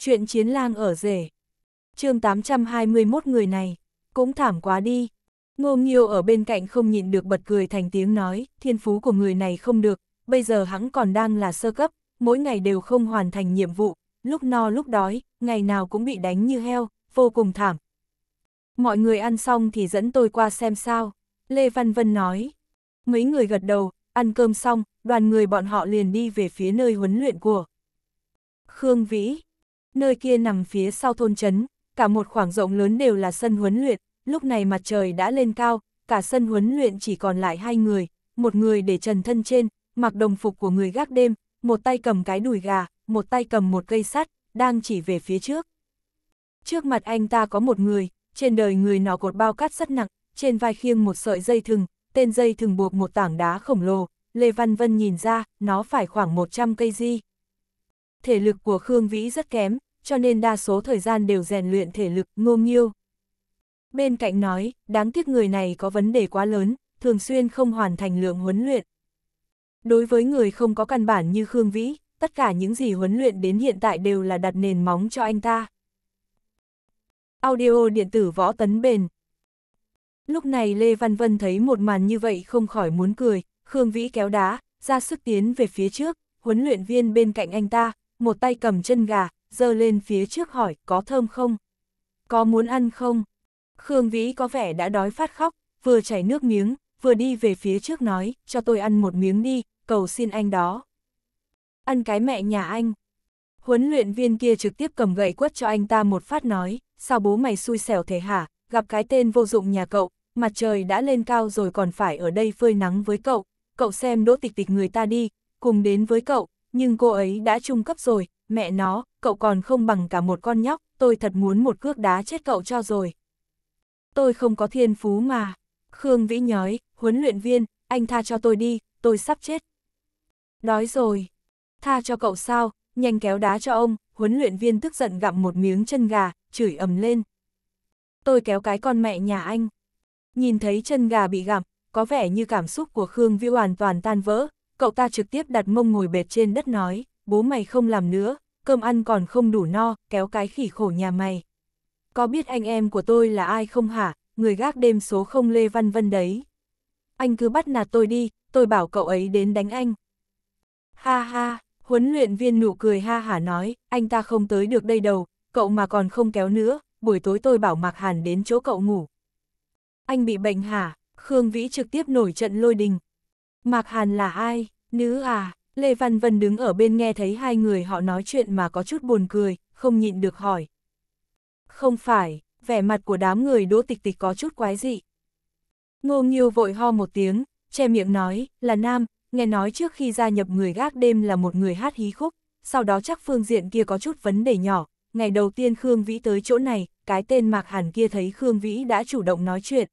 chuyện chiến lang ở rể. chương 821 người này, cũng thảm quá đi. Ngô Nghiêu ở bên cạnh không nhịn được bật cười thành tiếng nói, thiên phú của người này không được, bây giờ hắn còn đang là sơ cấp, mỗi ngày đều không hoàn thành nhiệm vụ, lúc no lúc đói, ngày nào cũng bị đánh như heo, vô cùng thảm. Mọi người ăn xong thì dẫn tôi qua xem sao, Lê Văn Vân nói. Mấy người gật đầu, ăn cơm xong, đoàn người bọn họ liền đi về phía nơi huấn luyện của. Khương Vĩ, Nơi kia nằm phía sau thôn chấn, cả một khoảng rộng lớn đều là sân huấn luyện, lúc này mặt trời đã lên cao, cả sân huấn luyện chỉ còn lại hai người, một người để trần thân trên, mặc đồng phục của người gác đêm, một tay cầm cái đùi gà, một tay cầm một cây sắt, đang chỉ về phía trước. Trước mặt anh ta có một người, trên đời người nó cột bao cát rất nặng, trên vai khiêng một sợi dây thừng, tên dây thừng buộc một tảng đá khổng lồ, Lê Văn Vân nhìn ra, nó phải khoảng 100 cây di thể lực của Khương Vĩ rất kém, cho nên đa số thời gian đều rèn luyện thể lực ngô nghiêu. Bên cạnh nói, đáng tiếc người này có vấn đề quá lớn, thường xuyên không hoàn thành lượng huấn luyện. Đối với người không có căn bản như Khương Vĩ, tất cả những gì huấn luyện đến hiện tại đều là đặt nền móng cho anh ta. Audio điện tử võ tấn bền Lúc này Lê Văn Vân thấy một màn như vậy không khỏi muốn cười, Khương Vĩ kéo đá, ra sức tiến về phía trước, huấn luyện viên bên cạnh anh ta, một tay cầm chân gà, dơ lên phía trước hỏi có thơm không? Có muốn ăn không? Khương Vĩ có vẻ đã đói phát khóc, vừa chảy nước miếng, vừa đi về phía trước nói, cho tôi ăn một miếng đi, cầu xin anh đó. Ăn cái mẹ nhà anh. Huấn luyện viên kia trực tiếp cầm gậy quất cho anh ta một phát nói, sao bố mày xui xẻo thế hả, gặp cái tên vô dụng nhà cậu, mặt trời đã lên cao rồi còn phải ở đây phơi nắng với cậu, cậu xem đỗ tịch tịch người ta đi, cùng đến với cậu, nhưng cô ấy đã trung cấp rồi, mẹ nó, cậu còn không bằng cả một con nhóc, tôi thật muốn một cước đá chết cậu cho rồi. Tôi không có thiên phú mà. Khương Vĩ nhói, huấn luyện viên, anh tha cho tôi đi, tôi sắp chết. Đói rồi. Tha cho cậu sao, nhanh kéo đá cho ông, huấn luyện viên tức giận gặm một miếng chân gà, chửi ầm lên. Tôi kéo cái con mẹ nhà anh. Nhìn thấy chân gà bị gặm, có vẻ như cảm xúc của Khương Vĩ hoàn toàn tan vỡ, cậu ta trực tiếp đặt mông ngồi bệt trên đất nói, bố mày không làm nữa, cơm ăn còn không đủ no, kéo cái khỉ khổ nhà mày. Có biết anh em của tôi là ai không hả, người gác đêm số không Lê Văn Vân đấy. Anh cứ bắt nạt tôi đi, tôi bảo cậu ấy đến đánh anh. Ha ha, huấn luyện viên nụ cười ha hả nói, anh ta không tới được đây đâu, cậu mà còn không kéo nữa, buổi tối tôi bảo Mạc Hàn đến chỗ cậu ngủ. Anh bị bệnh hả? Khương Vĩ trực tiếp nổi trận lôi đình, Mạc Hàn là ai? Nữ à? Lê Văn Vân đứng ở bên nghe thấy hai người họ nói chuyện mà có chút buồn cười, không nhịn được hỏi. Không phải, vẻ mặt của đám người đỗ tịch tịch có chút quái dị. Ngô Nghiêu vội ho một tiếng, che miệng nói, là nam, nghe nói trước khi gia nhập người gác đêm là một người hát hí khúc, sau đó chắc phương diện kia có chút vấn đề nhỏ. Ngày đầu tiên Khương Vĩ tới chỗ này, cái tên Mạc Hàn kia thấy Khương Vĩ đã chủ động nói chuyện.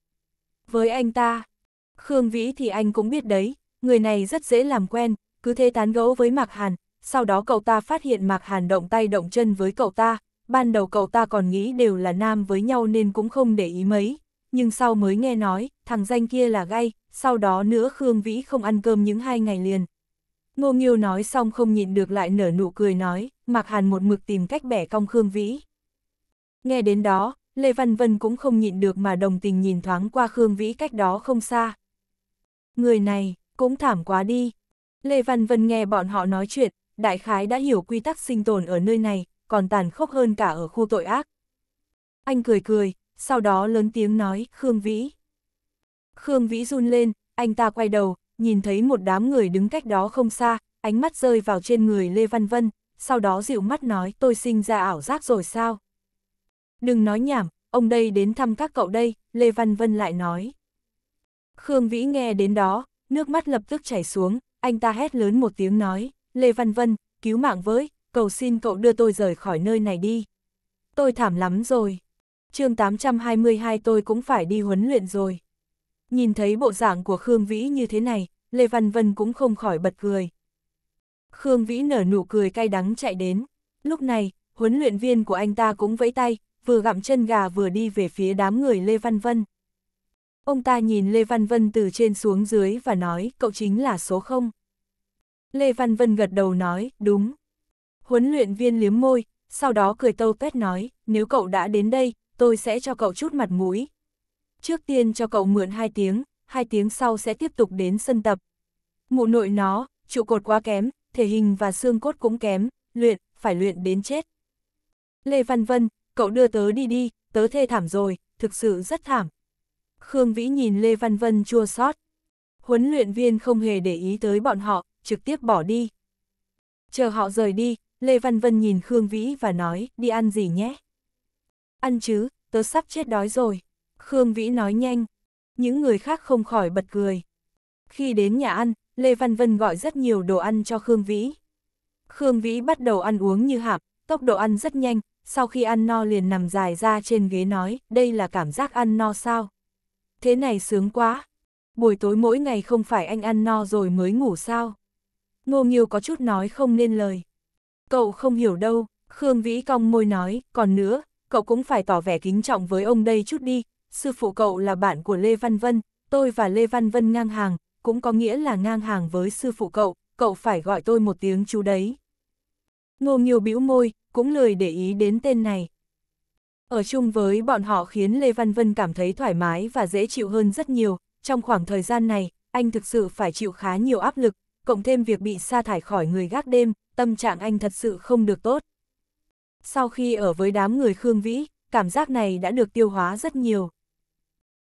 Với anh ta, Khương Vĩ thì anh cũng biết đấy, người này rất dễ làm quen, cứ thế tán gẫu với Mạc Hàn, sau đó cậu ta phát hiện Mạc Hàn động tay động chân với cậu ta, ban đầu cậu ta còn nghĩ đều là nam với nhau nên cũng không để ý mấy, nhưng sau mới nghe nói, thằng danh kia là gay, sau đó nữa Khương Vĩ không ăn cơm những hai ngày liền. Ngô Nghiêu nói xong không nhịn được lại nở nụ cười nói, Mạc Hàn một mực tìm cách bẻ cong Khương Vĩ. Nghe đến đó, Lê Văn Vân cũng không nhịn được mà đồng tình nhìn thoáng qua Khương Vĩ cách đó không xa, Người này, cũng thảm quá đi. Lê Văn Vân nghe bọn họ nói chuyện, đại khái đã hiểu quy tắc sinh tồn ở nơi này, còn tàn khốc hơn cả ở khu tội ác. Anh cười cười, sau đó lớn tiếng nói, Khương Vĩ. Khương Vĩ run lên, anh ta quay đầu, nhìn thấy một đám người đứng cách đó không xa, ánh mắt rơi vào trên người Lê Văn Vân, sau đó dịu mắt nói tôi sinh ra ảo giác rồi sao. Đừng nói nhảm, ông đây đến thăm các cậu đây, Lê Văn Vân lại nói. Khương Vĩ nghe đến đó, nước mắt lập tức chảy xuống, anh ta hét lớn một tiếng nói, Lê Văn Vân, cứu mạng với, cầu xin cậu đưa tôi rời khỏi nơi này đi. Tôi thảm lắm rồi. chương 822 tôi cũng phải đi huấn luyện rồi. Nhìn thấy bộ dạng của Khương Vĩ như thế này, Lê Văn Vân cũng không khỏi bật cười. Khương Vĩ nở nụ cười cay đắng chạy đến. Lúc này, huấn luyện viên của anh ta cũng vẫy tay, vừa gặm chân gà vừa đi về phía đám người Lê Văn Vân. Ông ta nhìn Lê Văn Vân từ trên xuống dưới và nói, cậu chính là số 0. Lê Văn Vân gật đầu nói, đúng. Huấn luyện viên liếm môi, sau đó cười tâu pét nói, nếu cậu đã đến đây, tôi sẽ cho cậu chút mặt mũi. Trước tiên cho cậu mượn 2 tiếng, 2 tiếng sau sẽ tiếp tục đến sân tập. Mụ nội nó, trụ cột quá kém, thể hình và xương cốt cũng kém, luyện, phải luyện đến chết. Lê Văn Vân, cậu đưa tớ đi đi, tớ thê thảm rồi, thực sự rất thảm, Khương Vĩ nhìn Lê Văn Vân chua xót. Huấn luyện viên không hề để ý tới bọn họ, trực tiếp bỏ đi. Chờ họ rời đi, Lê Văn Vân nhìn Khương Vĩ và nói, đi ăn gì nhé? Ăn chứ, tớ sắp chết đói rồi. Khương Vĩ nói nhanh. Những người khác không khỏi bật cười. Khi đến nhà ăn, Lê Văn Vân gọi rất nhiều đồ ăn cho Khương Vĩ. Khương Vĩ bắt đầu ăn uống như hạp, tốc độ ăn rất nhanh, sau khi ăn no liền nằm dài ra trên ghế nói, đây là cảm giác ăn no sao? thế này sướng quá. Buổi tối mỗi ngày không phải anh ăn no rồi mới ngủ sao? Ngô Nghiêu có chút nói không nên lời. Cậu không hiểu đâu, Khương Vĩ cong môi nói, còn nữa, cậu cũng phải tỏ vẻ kính trọng với ông đây chút đi, sư phụ cậu là bạn của Lê Văn Vân, tôi và Lê Văn Vân ngang hàng, cũng có nghĩa là ngang hàng với sư phụ cậu, cậu phải gọi tôi một tiếng chú đấy. Ngô Nghiêu bĩu môi, cũng lười để ý đến tên này. Ở chung với bọn họ khiến Lê Văn Vân cảm thấy thoải mái và dễ chịu hơn rất nhiều, trong khoảng thời gian này, anh thực sự phải chịu khá nhiều áp lực, cộng thêm việc bị sa thải khỏi người gác đêm, tâm trạng anh thật sự không được tốt. Sau khi ở với đám người Khương Vĩ, cảm giác này đã được tiêu hóa rất nhiều.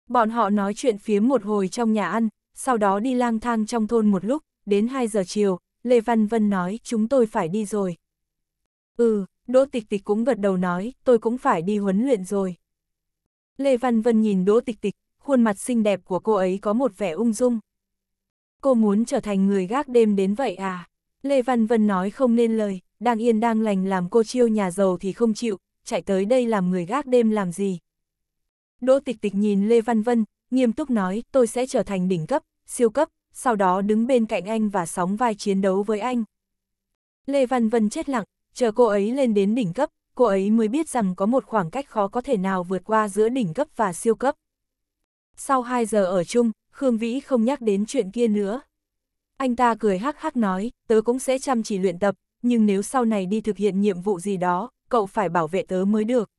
Bọn họ nói chuyện phía một hồi trong nhà ăn, sau đó đi lang thang trong thôn một lúc, đến 2 giờ chiều, Lê Văn Vân nói chúng tôi phải đi rồi. Ừ, Đỗ Tịch Tịch cũng gật đầu nói, tôi cũng phải đi huấn luyện rồi. Lê Văn Vân nhìn Đỗ Tịch Tịch, khuôn mặt xinh đẹp của cô ấy có một vẻ ung dung. Cô muốn trở thành người gác đêm đến vậy à? Lê Văn Vân nói không nên lời, đang yên đang lành làm cô chiêu nhà giàu thì không chịu, chạy tới đây làm người gác đêm làm gì. Đỗ Tịch Tịch nhìn Lê Văn Vân, nghiêm túc nói tôi sẽ trở thành đỉnh cấp, siêu cấp, sau đó đứng bên cạnh anh và sóng vai chiến đấu với anh. Lê Văn Vân chết lặng, chờ cô ấy lên đến đỉnh cấp, cô ấy mới biết rằng có một khoảng cách khó có thể nào vượt qua giữa đỉnh cấp và siêu cấp. Sau 2 giờ ở chung, Khương Vĩ không nhắc đến chuyện kia nữa. Anh ta cười hắc hắc nói, tớ cũng sẽ chăm chỉ luyện tập, nhưng nếu sau này đi thực hiện nhiệm vụ gì đó, cậu phải bảo vệ tớ mới được.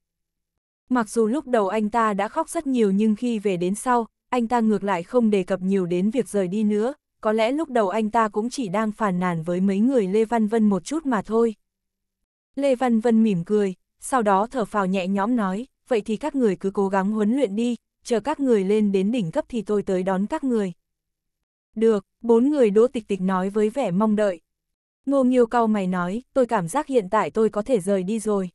Mặc dù lúc đầu anh ta đã khóc rất nhiều nhưng khi về đến sau, anh ta ngược lại không đề cập nhiều đến việc rời đi nữa, có lẽ lúc đầu anh ta cũng chỉ đang phàn nàn với mấy người Lê Văn Vân một chút mà thôi. Lê Văn Vân mỉm cười, sau đó thở phào nhẹ nhõm nói, vậy thì các người cứ cố gắng huấn luyện đi, chờ các người lên đến đỉnh cấp thì tôi tới đón các người. Được, bốn người đỗ tịch tịch nói với vẻ mong đợi. Ngô Nhiêu cau mày nói, tôi cảm giác hiện tại tôi có thể rời đi rồi.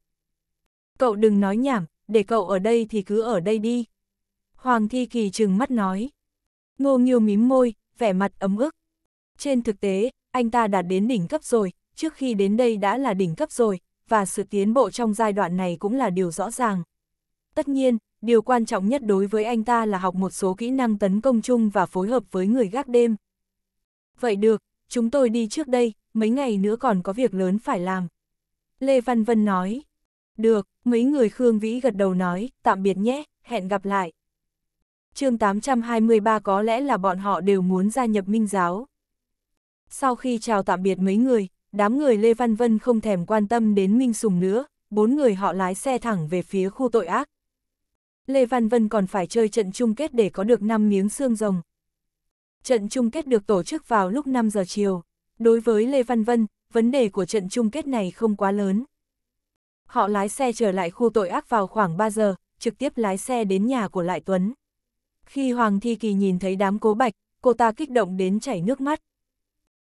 Cậu đừng nói nhảm, để cậu ở đây thì cứ ở đây đi. Hoàng Thi Kỳ trừng mắt nói. Ngô Nhiêu mím môi, vẻ mặt ấm ức. Trên thực tế, anh ta đạt đến đỉnh cấp rồi, trước khi đến đây đã là đỉnh cấp rồi, và sự tiến bộ trong giai đoạn này cũng là điều rõ ràng. Tất nhiên, điều quan trọng nhất đối với anh ta là học một số kỹ năng tấn công chung và phối hợp với người gác đêm. Vậy được, chúng tôi đi trước đây, mấy ngày nữa còn có việc lớn phải làm. Lê Văn Vân nói, được, mấy người Khương Vĩ gật đầu nói, tạm biệt nhé, hẹn gặp lại. chương 823 có lẽ là bọn họ đều muốn gia nhập Minh Giáo. Sau khi chào tạm biệt mấy người, đám người Lê Văn Vân không thèm quan tâm đến Minh Sùng nữa, bốn người họ lái xe thẳng về phía khu tội ác. Lê Văn Vân còn phải chơi trận chung kết để có được 5 miếng xương rồng. Trận chung kết được tổ chức vào lúc 5 giờ chiều. Đối với Lê Văn Vân, vấn đề của trận chung kết này không quá lớn. Họ lái xe trở lại khu tội ác vào khoảng 3 giờ, trực tiếp lái xe đến nhà của Lại Tuấn. Khi Hoàng Thi Kỳ nhìn thấy đám cố bạch, cô ta kích động đến chảy nước mắt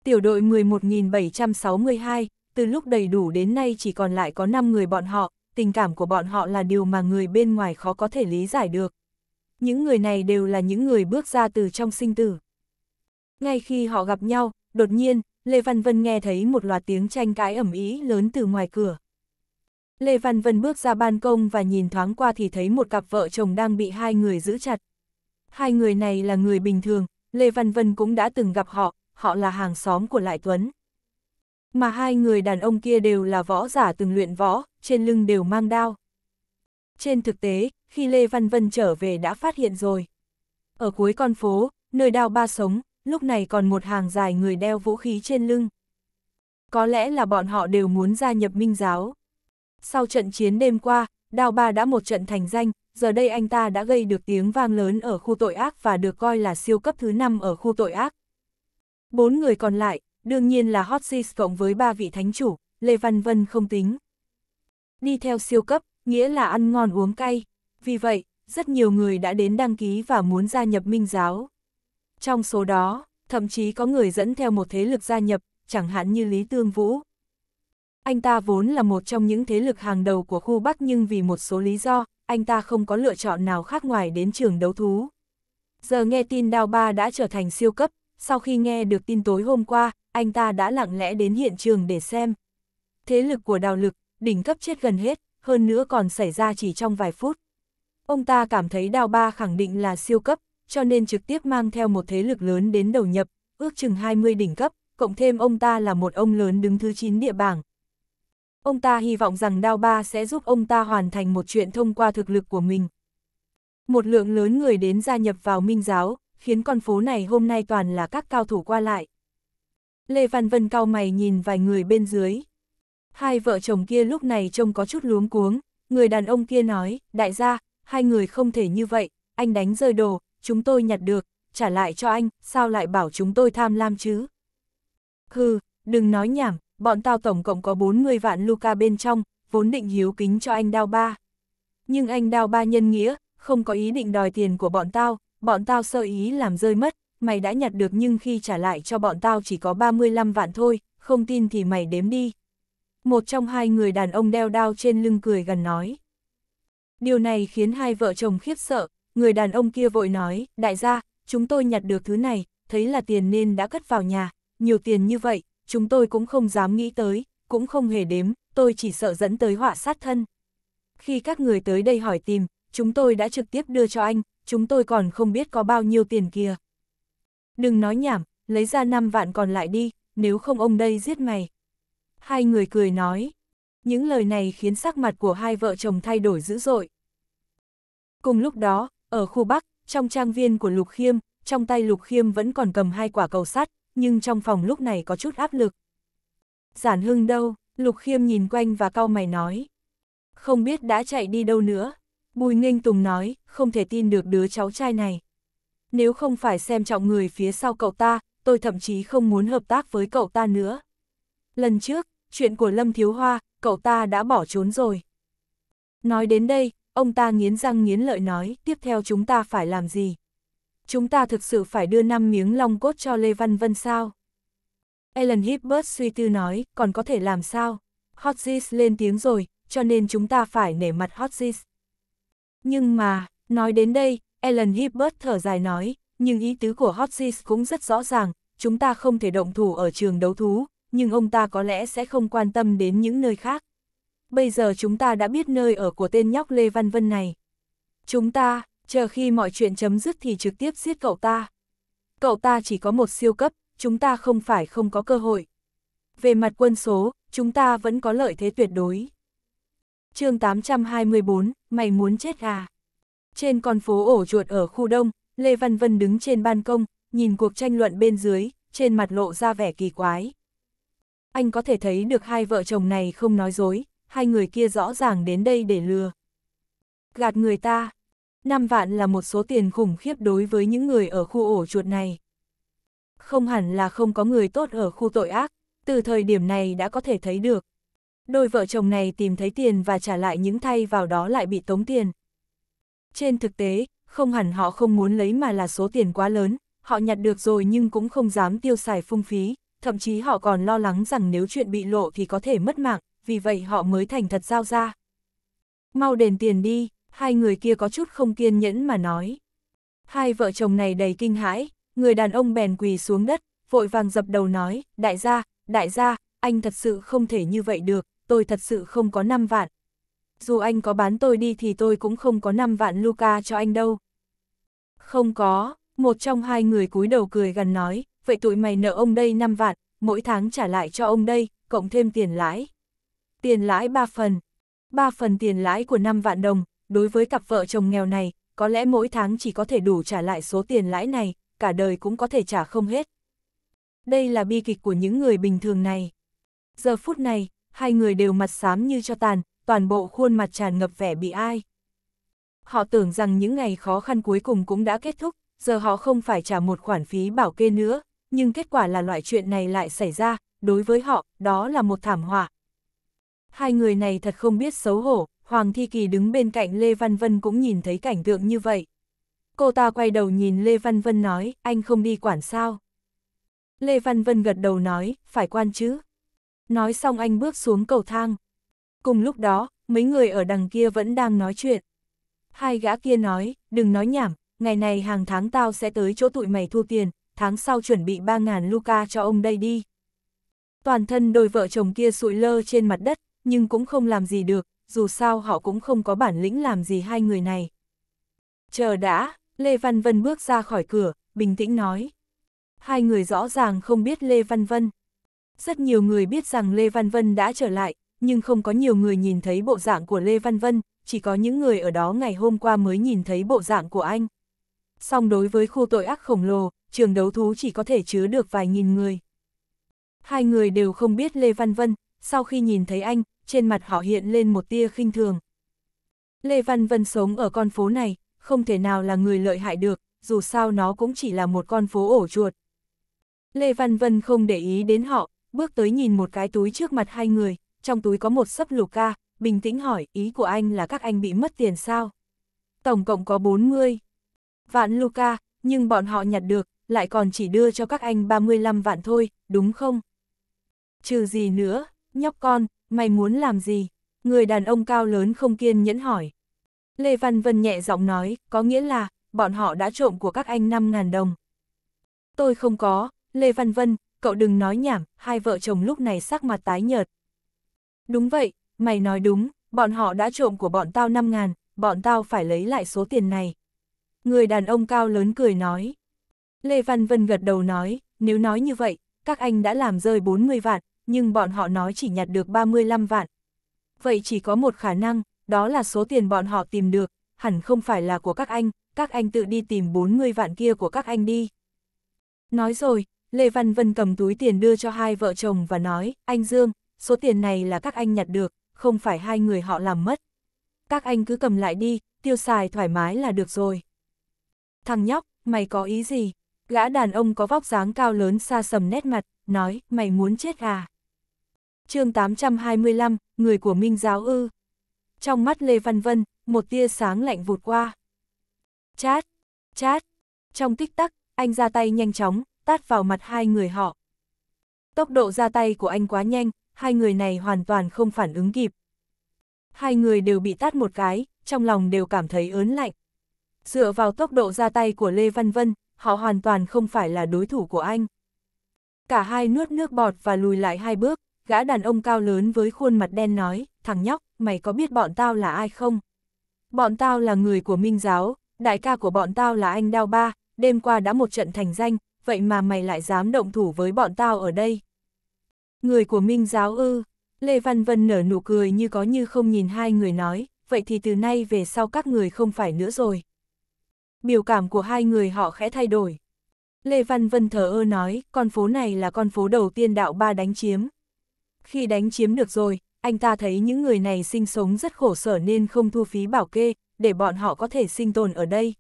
tiểu đội 11.762, từ lúc đầy đủ đến nay chỉ còn lại có 5 người bọn họ, tình cảm của bọn họ là điều mà người bên ngoài khó có thể lý giải được. Những người này đều là những người bước ra từ trong sinh tử. Ngay khi họ gặp nhau, đột nhiên, Lê Văn Vân nghe thấy một loạt tiếng tranh cãi ẩm ý lớn từ ngoài cửa. Lê Văn Vân bước ra ban công và nhìn thoáng qua thì thấy một cặp vợ chồng đang bị hai người giữ chặt. Hai người này là người bình thường, Lê Văn Vân cũng đã từng gặp họ, họ là hàng xóm của Lại Tuấn. Mà hai người đàn ông kia đều là võ giả từng luyện võ, trên lưng đều mang đao. Trên thực tế, khi Lê Văn Vân trở về đã phát hiện rồi. Ở cuối con phố, nơi đao ba sống, lúc này còn một hàng dài người đeo vũ khí trên lưng. Có lẽ là bọn họ đều muốn gia nhập minh giáo. Sau trận chiến đêm qua, Đao Ba đã một trận thành danh, giờ đây anh ta đã gây được tiếng vang lớn ở khu tội ác và được coi là siêu cấp thứ năm ở khu tội ác. Bốn người còn lại, đương nhiên là Hot cộng với ba vị thánh chủ, Lê Văn Vân không tính. Đi theo siêu cấp, nghĩa là ăn ngon uống cay. Vì vậy, rất nhiều người đã đến đăng ký và muốn gia nhập minh giáo. Trong số đó, thậm chí có người dẫn theo một thế lực gia nhập, chẳng hạn như Lý Tương Vũ. Anh ta vốn là một trong những thế lực hàng đầu của khu Bắc nhưng vì một số lý do, anh ta không có lựa chọn nào khác ngoài đến trường đấu thú. Giờ nghe tin Đao Ba đã trở thành siêu cấp, sau khi nghe được tin tối hôm qua, anh ta đã lặng lẽ đến hiện trường để xem. Thế lực của đào lực, đỉnh cấp chết gần hết, hơn nữa còn xảy ra chỉ trong vài phút. Ông ta cảm thấy đào ba khẳng định là siêu cấp, cho nên trực tiếp mang theo một thế lực lớn đến đầu nhập, ước chừng 20 đỉnh cấp, cộng thêm ông ta là một ông lớn đứng thứ 9 địa bảng. Ông ta hy vọng rằng đào Ba sẽ giúp ông ta hoàn thành một chuyện thông qua thực lực của mình. Một lượng lớn người đến gia nhập vào Minh giáo, khiến con phố này hôm nay toàn là các cao thủ qua lại. Lê Văn Vân cao mày nhìn vài người bên dưới. Hai vợ chồng kia lúc này trông có chút luống cuống, người đàn ông kia nói, đại gia, hai người không thể như vậy, anh đánh rơi đồ, chúng tôi nhặt được, trả lại cho anh, sao lại bảo chúng tôi tham lam chứ? Hừ, đừng nói nhảm, bọn tao tổng cộng có 40 vạn Luca bên trong, vốn định hiếu kính cho anh đao ba. Nhưng anh đao ba nhân nghĩa, không có ý định đòi tiền của bọn tao, bọn tao sơ ý làm rơi mất, mày đã nhặt được nhưng khi trả lại cho bọn tao chỉ có 35 vạn thôi, không tin thì mày đếm đi. Một trong hai người đàn ông đeo đao trên lưng cười gần nói. Điều này khiến hai vợ chồng khiếp sợ, người đàn ông kia vội nói, đại gia, chúng tôi nhặt được thứ này, thấy là tiền nên đã cất vào nhà, nhiều tiền như vậy, chúng tôi cũng không dám nghĩ tới, cũng không hề đếm, tôi chỉ sợ dẫn tới họa sát thân. Khi các người tới đây hỏi tìm, chúng tôi đã trực tiếp đưa cho anh, chúng tôi còn không biết có bao nhiêu tiền kia. Đừng nói nhảm, lấy ra 5 vạn còn lại đi, nếu không ông đây giết mày. Hai người cười nói. Những lời này khiến sắc mặt của hai vợ chồng thay đổi dữ dội. Cùng lúc đó, ở khu Bắc, trong trang viên của Lục Khiêm, trong tay Lục Khiêm vẫn còn cầm hai quả cầu sắt, nhưng trong phòng lúc này có chút áp lực. Giản Hưng đâu? Lục Khiêm nhìn quanh và cau mày nói. Không biết đã chạy đi đâu nữa. Bùi Nghênh Tùng nói, không thể tin được đứa cháu trai này. Nếu không phải xem trọng người phía sau cậu ta, tôi thậm chí không muốn hợp tác với cậu ta nữa. Lần trước, chuyện của Lâm Thiếu Hoa, cậu ta đã bỏ trốn rồi. Nói đến đây, ông ta nghiến răng nghiến lợi nói, tiếp theo chúng ta phải làm gì? Chúng ta thực sự phải đưa 5 miếng long cốt cho Lê Văn Vân sao? Alan Hibbert suy tư nói, còn có thể làm sao? Hotzis lên tiếng rồi, cho nên chúng ta phải nể mặt Hotzis. Nhưng mà, nói đến đây, Ellen Hibbert thở dài nói, nhưng ý tứ của Hotsis cũng rất rõ ràng, chúng ta không thể động thủ ở trường đấu thú, nhưng ông ta có lẽ sẽ không quan tâm đến những nơi khác. Bây giờ chúng ta đã biết nơi ở của tên nhóc Lê Văn Vân này. Chúng ta, chờ khi mọi chuyện chấm dứt thì trực tiếp giết cậu ta. Cậu ta chỉ có một siêu cấp, chúng ta không phải không có cơ hội. Về mặt quân số, chúng ta vẫn có lợi thế tuyệt đối chương 824, mày muốn chết à? Trên con phố ổ chuột ở khu đông, Lê Văn Vân đứng trên ban công, nhìn cuộc tranh luận bên dưới, trên mặt lộ ra vẻ kỳ quái. Anh có thể thấy được hai vợ chồng này không nói dối, hai người kia rõ ràng đến đây để lừa. Gạt người ta, 5 vạn là một số tiền khủng khiếp đối với những người ở khu ổ chuột này. Không hẳn là không có người tốt ở khu tội ác, từ thời điểm này đã có thể thấy được. Đôi vợ chồng này tìm thấy tiền và trả lại những thay vào đó lại bị tống tiền. Trên thực tế, không hẳn họ không muốn lấy mà là số tiền quá lớn, họ nhặt được rồi nhưng cũng không dám tiêu xài phung phí, thậm chí họ còn lo lắng rằng nếu chuyện bị lộ thì có thể mất mạng, vì vậy họ mới thành thật giao ra. Mau đền tiền đi, hai người kia có chút không kiên nhẫn mà nói. Hai vợ chồng này đầy kinh hãi, người đàn ông bèn quỳ xuống đất, vội vàng dập đầu nói, đại gia, đại gia, anh thật sự không thể như vậy được, tôi thật sự không có 5 vạn. Dù anh có bán tôi đi thì tôi cũng không có 5 vạn Luca cho anh đâu. Không có, một trong hai người cúi đầu cười gần nói, vậy tụi mày nợ ông đây 5 vạn, mỗi tháng trả lại cho ông đây, cộng thêm tiền lãi. Tiền lãi 3 phần. 3 phần tiền lãi của 5 vạn đồng, đối với cặp vợ chồng nghèo này, có lẽ mỗi tháng chỉ có thể đủ trả lại số tiền lãi này, cả đời cũng có thể trả không hết. Đây là bi kịch của những người bình thường này. Giờ phút này, hai người đều mặt xám như cho tàn, toàn bộ khuôn mặt tràn ngập vẻ bị ai. Họ tưởng rằng những ngày khó khăn cuối cùng cũng đã kết thúc, giờ họ không phải trả một khoản phí bảo kê nữa, nhưng kết quả là loại chuyện này lại xảy ra, đối với họ, đó là một thảm họa. Hai người này thật không biết xấu hổ, Hoàng Thi Kỳ đứng bên cạnh Lê Văn Vân cũng nhìn thấy cảnh tượng như vậy. Cô ta quay đầu nhìn Lê Văn Vân nói, anh không đi quản sao. Lê Văn Vân gật đầu nói, phải quan chứ. Nói xong anh bước xuống cầu thang. Cùng lúc đó, mấy người ở đằng kia vẫn đang nói chuyện. Hai gã kia nói, đừng nói nhảm, ngày này hàng tháng tao sẽ tới chỗ tụi mày thu tiền, tháng sau chuẩn bị 3.000 Luca cho ông đây đi. Toàn thân đôi vợ chồng kia sụi lơ trên mặt đất, nhưng cũng không làm gì được, dù sao họ cũng không có bản lĩnh làm gì hai người này. Chờ đã, Lê Văn Vân bước ra khỏi cửa, bình tĩnh nói. Hai người rõ ràng không biết Lê Văn Vân. Rất nhiều người biết rằng Lê Văn Vân đã trở lại, nhưng không có nhiều người nhìn thấy bộ dạng của Lê Văn Vân, chỉ có những người ở đó ngày hôm qua mới nhìn thấy bộ dạng của anh. Song đối với khu tội ác khổng lồ, trường đấu thú chỉ có thể chứa được vài nghìn người. Hai người đều không biết Lê Văn Vân, sau khi nhìn thấy anh, trên mặt họ hiện lên một tia khinh thường. Lê Văn Vân sống ở con phố này, không thể nào là người lợi hại được, dù sao nó cũng chỉ là một con phố ổ chuột. Lê Văn Vân không để ý đến họ, bước tới nhìn một cái túi trước mặt hai người, trong túi có một sấp lục ca, bình tĩnh hỏi, ý của anh là các anh bị mất tiền sao? Tổng cộng có 40 vạn lục ca, nhưng bọn họ nhặt được, lại còn chỉ đưa cho các anh 35 vạn thôi, đúng không? Trừ gì nữa, nhóc con, mày muốn làm gì? Người đàn ông cao lớn không kiên nhẫn hỏi. Lê Văn Vân nhẹ giọng nói, có nghĩa là, bọn họ đã trộm của các anh 5.000 đồng. Tôi không có, Lê Văn Vân, cậu đừng nói nhảm, hai vợ chồng lúc này sắc mặt tái nhợt. Đúng vậy, mày nói đúng, bọn họ đã trộm của bọn tao 5 ngàn, bọn tao phải lấy lại số tiền này. Người đàn ông cao lớn cười nói. Lê Văn Vân gật đầu nói, nếu nói như vậy, các anh đã làm rơi 40 vạn, nhưng bọn họ nói chỉ nhặt được 35 vạn. Vậy chỉ có một khả năng, đó là số tiền bọn họ tìm được, hẳn không phải là của các anh, các anh tự đi tìm 40 vạn kia của các anh đi. Nói rồi, Lê Văn Vân cầm túi tiền đưa cho hai vợ chồng và nói, anh Dương, số tiền này là các anh nhặt được, không phải hai người họ làm mất. Các anh cứ cầm lại đi, tiêu xài thoải mái là được rồi. Thằng nhóc, mày có ý gì? Gã đàn ông có vóc dáng cao lớn xa sầm nét mặt, nói, mày muốn chết à? chương 825, người của Minh Giáo Ư. Trong mắt Lê Văn Vân, một tia sáng lạnh vụt qua. Chát, chát. Trong tích tắc, anh ra tay nhanh chóng, tát vào mặt hai người họ. Tốc độ ra tay của anh quá nhanh, hai người này hoàn toàn không phản ứng kịp. Hai người đều bị tát một cái, trong lòng đều cảm thấy ớn lạnh. Dựa vào tốc độ ra tay của Lê Văn Vân, họ hoàn toàn không phải là đối thủ của anh. Cả hai nuốt nước bọt và lùi lại hai bước, gã đàn ông cao lớn với khuôn mặt đen nói, thằng nhóc, mày có biết bọn tao là ai không? Bọn tao là người của Minh Giáo, đại ca của bọn tao là anh Đao Ba, đêm qua đã một trận thành danh, vậy mà mày lại dám động thủ với bọn tao ở đây. Người của Minh giáo ư, Lê Văn Vân nở nụ cười như có như không nhìn hai người nói, vậy thì từ nay về sau các người không phải nữa rồi. Biểu cảm của hai người họ khẽ thay đổi. Lê Văn Vân thờ ơ nói, con phố này là con phố đầu tiên đạo ba đánh chiếm. Khi đánh chiếm được rồi, anh ta thấy những người này sinh sống rất khổ sở nên không thu phí bảo kê, để bọn họ có thể sinh tồn ở đây.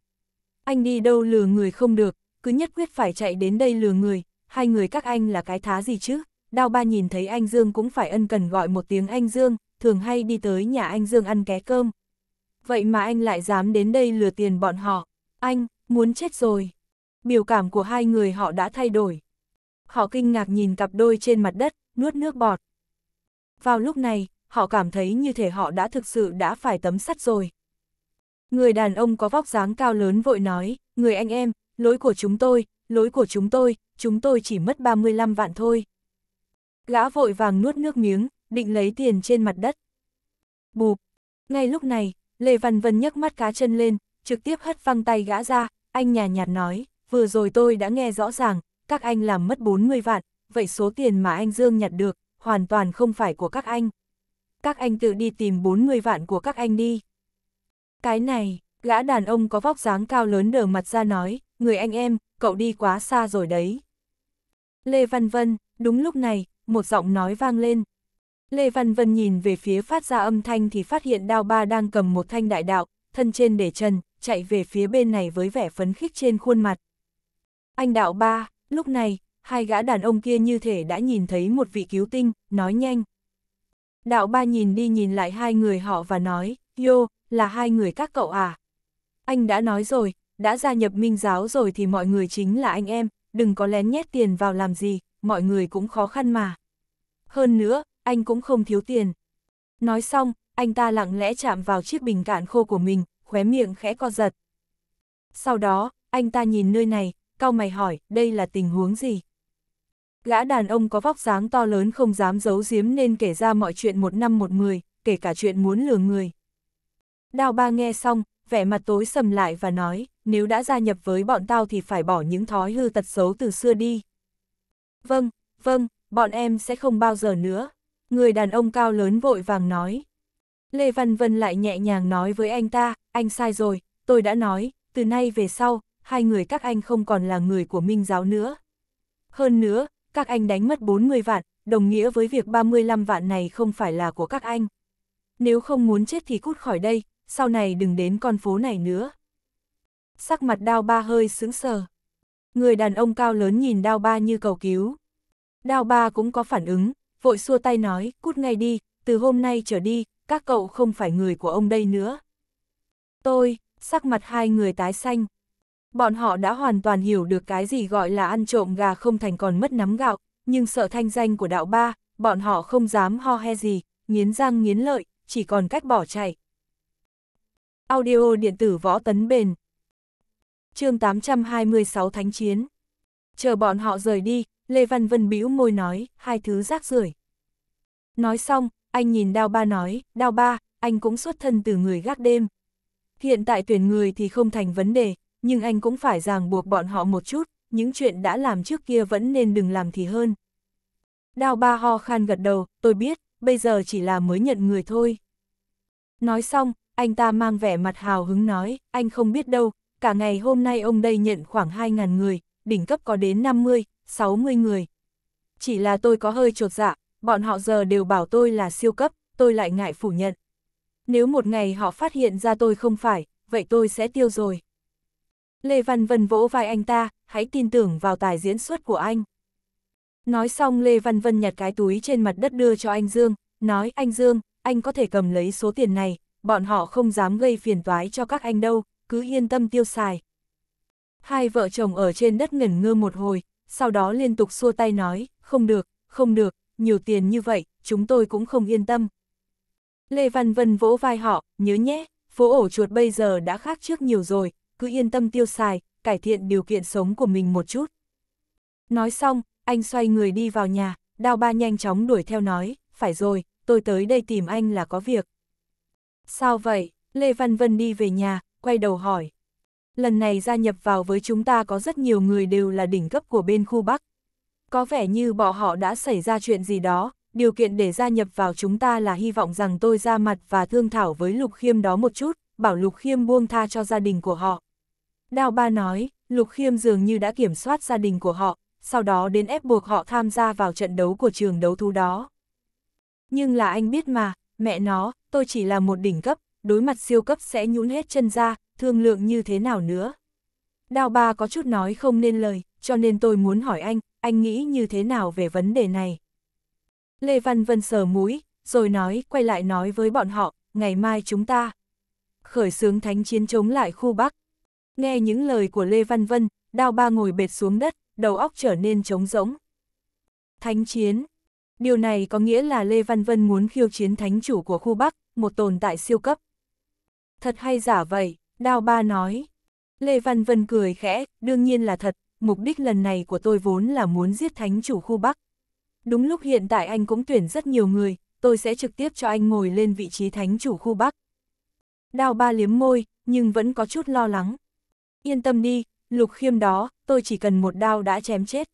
Anh đi đâu lừa người không được, cứ nhất quyết phải chạy đến đây lừa người, hai người các anh là cái thá gì chứ? Đao ba nhìn thấy anh Dương cũng phải ân cần gọi một tiếng anh Dương, thường hay đi tới nhà anh Dương ăn ké cơm. Vậy mà anh lại dám đến đây lừa tiền bọn họ, anh, muốn chết rồi. Biểu cảm của hai người họ đã thay đổi. Họ kinh ngạc nhìn cặp đôi trên mặt đất, nuốt nước bọt. Vào lúc này, họ cảm thấy như thể họ đã thực sự đã phải tấm sắt rồi. Người đàn ông có vóc dáng cao lớn vội nói, người anh em, lối của chúng tôi, lối của chúng tôi, chúng tôi chỉ mất 35 vạn thôi. Gã vội vàng nuốt nước miếng, định lấy tiền trên mặt đất. Bụp! Ngay lúc này, Lê Văn Vân nhấc mắt cá chân lên, trực tiếp hất văng tay gã ra, anh nhà nhạt nói, vừa rồi tôi đã nghe rõ ràng, các anh làm mất 40 vạn, vậy số tiền mà anh Dương nhặt được, hoàn toàn không phải của các anh. Các anh tự đi tìm 40 vạn của các anh đi. Cái này, gã đàn ông có vóc dáng cao lớn đờ mặt ra nói, người anh em, cậu đi quá xa rồi đấy. Lê Văn Vân, đúng lúc này, một giọng nói vang lên. Lê Văn Vân nhìn về phía phát ra âm thanh thì phát hiện đao ba đang cầm một thanh đại đạo, thân trên để trần, chạy về phía bên này với vẻ phấn khích trên khuôn mặt. Anh đạo ba, lúc này, hai gã đàn ông kia như thể đã nhìn thấy một vị cứu tinh, nói nhanh. Đạo ba nhìn đi nhìn lại hai người họ và nói, Yo, là hai người các cậu à? Anh đã nói rồi, đã gia nhập minh giáo rồi thì mọi người chính là anh em, đừng có lén nhét tiền vào làm gì, mọi người cũng khó khăn mà. Hơn nữa, anh cũng không thiếu tiền. Nói xong, anh ta lặng lẽ chạm vào chiếc bình cạn khô của mình, khóe miệng khẽ co giật. Sau đó, anh ta nhìn nơi này, cau mày hỏi, đây là tình huống gì? Gã đàn ông có vóc dáng to lớn không dám giấu giếm nên kể ra mọi chuyện một năm một người, kể cả chuyện muốn lừa người. Đào ba nghe xong, vẻ mặt tối sầm lại và nói nếu đã gia nhập với bọn tao thì phải bỏ những thói hư tật xấu từ xưa đi. Vâng, vâng, bọn em sẽ không bao giờ nữa. Người đàn ông cao lớn vội vàng nói. Lê Văn Vân lại nhẹ nhàng nói với anh ta, anh sai rồi, tôi đã nói, từ nay về sau, hai người các anh không còn là người của Minh giáo nữa. Hơn nữa, các anh đánh mất 40 vạn, đồng nghĩa với việc 35 vạn này không phải là của các anh. Nếu không muốn chết thì cút khỏi đây, sau này đừng đến con phố này nữa sắc mặt đao ba hơi sướng sờ. Người đàn ông cao lớn nhìn đao ba như cầu cứu. Đao ba cũng có phản ứng, vội xua tay nói, cút ngay đi, từ hôm nay trở đi, các cậu không phải người của ông đây nữa. Tôi, sắc mặt hai người tái xanh. Bọn họ đã hoàn toàn hiểu được cái gì gọi là ăn trộm gà không thành còn mất nắm gạo, nhưng sợ thanh danh của đạo ba, bọn họ không dám ho he gì, nghiến răng nghiến lợi, chỉ còn cách bỏ chạy. Audio điện tử võ tấn bền chương 826 Thánh Chiến. Chờ bọn họ rời đi, Lê Văn Vân bĩu môi nói, hai thứ rác rưởi. Nói xong, anh nhìn Đao Ba nói, Đao Ba, anh cũng xuất thân từ người gác đêm. Hiện tại tuyển người thì không thành vấn đề, nhưng anh cũng phải ràng buộc bọn họ một chút, những chuyện đã làm trước kia vẫn nên đừng làm thì hơn. Đao Ba ho khan gật đầu, tôi biết, bây giờ chỉ là mới nhận người thôi. Nói xong, anh ta mang vẻ mặt hào hứng nói, anh không biết đâu, cả ngày hôm nay ông đây nhận khoảng 2.000 người, đỉnh cấp có đến 50, 60 người. Chỉ là tôi có hơi trột dạ, bọn họ giờ đều bảo tôi là siêu cấp, tôi lại ngại phủ nhận. Nếu một ngày họ phát hiện ra tôi không phải, vậy tôi sẽ tiêu rồi. Lê Văn Vân vỗ vai anh ta, hãy tin tưởng vào tài diễn xuất của anh. Nói xong Lê Văn Vân nhặt cái túi trên mặt đất đưa cho anh Dương, nói anh Dương, anh có thể cầm lấy số tiền này, bọn họ không dám gây phiền toái cho các anh đâu, cứ yên tâm tiêu xài. Hai vợ chồng ở trên đất ngẩn ngơ một hồi, sau đó liên tục xua tay nói, không được, không được, nhiều tiền như vậy, chúng tôi cũng không yên tâm. Lê Văn Vân vỗ vai họ, nhớ nhé, phố ổ chuột bây giờ đã khác trước nhiều rồi, cứ yên tâm tiêu xài, cải thiện điều kiện sống của mình một chút. Nói xong, anh xoay người đi vào nhà, Đào ba nhanh chóng đuổi theo nói, phải rồi, tôi tới đây tìm anh là có việc. Sao vậy? Lê Văn Vân đi về nhà, quay đầu hỏi. Lần này gia nhập vào với chúng ta có rất nhiều người đều là đỉnh cấp của bên khu Bắc. Có vẻ như bọn họ đã xảy ra chuyện gì đó, điều kiện để gia nhập vào chúng ta là hy vọng rằng tôi ra mặt và thương thảo với Lục Khiêm đó một chút, bảo Lục Khiêm buông tha cho gia đình của họ. Đào ba nói, Lục Khiêm dường như đã kiểm soát gia đình của họ, sau đó đến ép buộc họ tham gia vào trận đấu của trường đấu thú đó. Nhưng là anh biết mà, mẹ nó, tôi chỉ là một đỉnh cấp, đối mặt siêu cấp sẽ nhún hết chân ra, thương lượng như thế nào nữa. Đào ba có chút nói không nên lời, cho nên tôi muốn hỏi anh, anh nghĩ như thế nào về vấn đề này? Lê Văn Vân sờ mũi, rồi nói, quay lại nói với bọn họ, ngày mai chúng ta khởi xướng thánh chiến chống lại khu Bắc. Nghe những lời của Lê Văn Vân, đao ba ngồi bệt xuống đất, đầu óc trở nên trống rỗng. Thánh chiến. Điều này có nghĩa là Lê Văn Vân muốn khiêu chiến thánh chủ của khu Bắc, một tồn tại siêu cấp. Thật hay giả vậy, Đao Ba nói. Lê Văn Vân cười khẽ, đương nhiên là thật, mục đích lần này của tôi vốn là muốn giết thánh chủ khu Bắc. Đúng lúc hiện tại anh cũng tuyển rất nhiều người, tôi sẽ trực tiếp cho anh ngồi lên vị trí thánh chủ khu Bắc. Đao Ba liếm môi, nhưng vẫn có chút lo lắng. Yên tâm đi, lục khiêm đó, tôi chỉ cần một đao đã chém chết.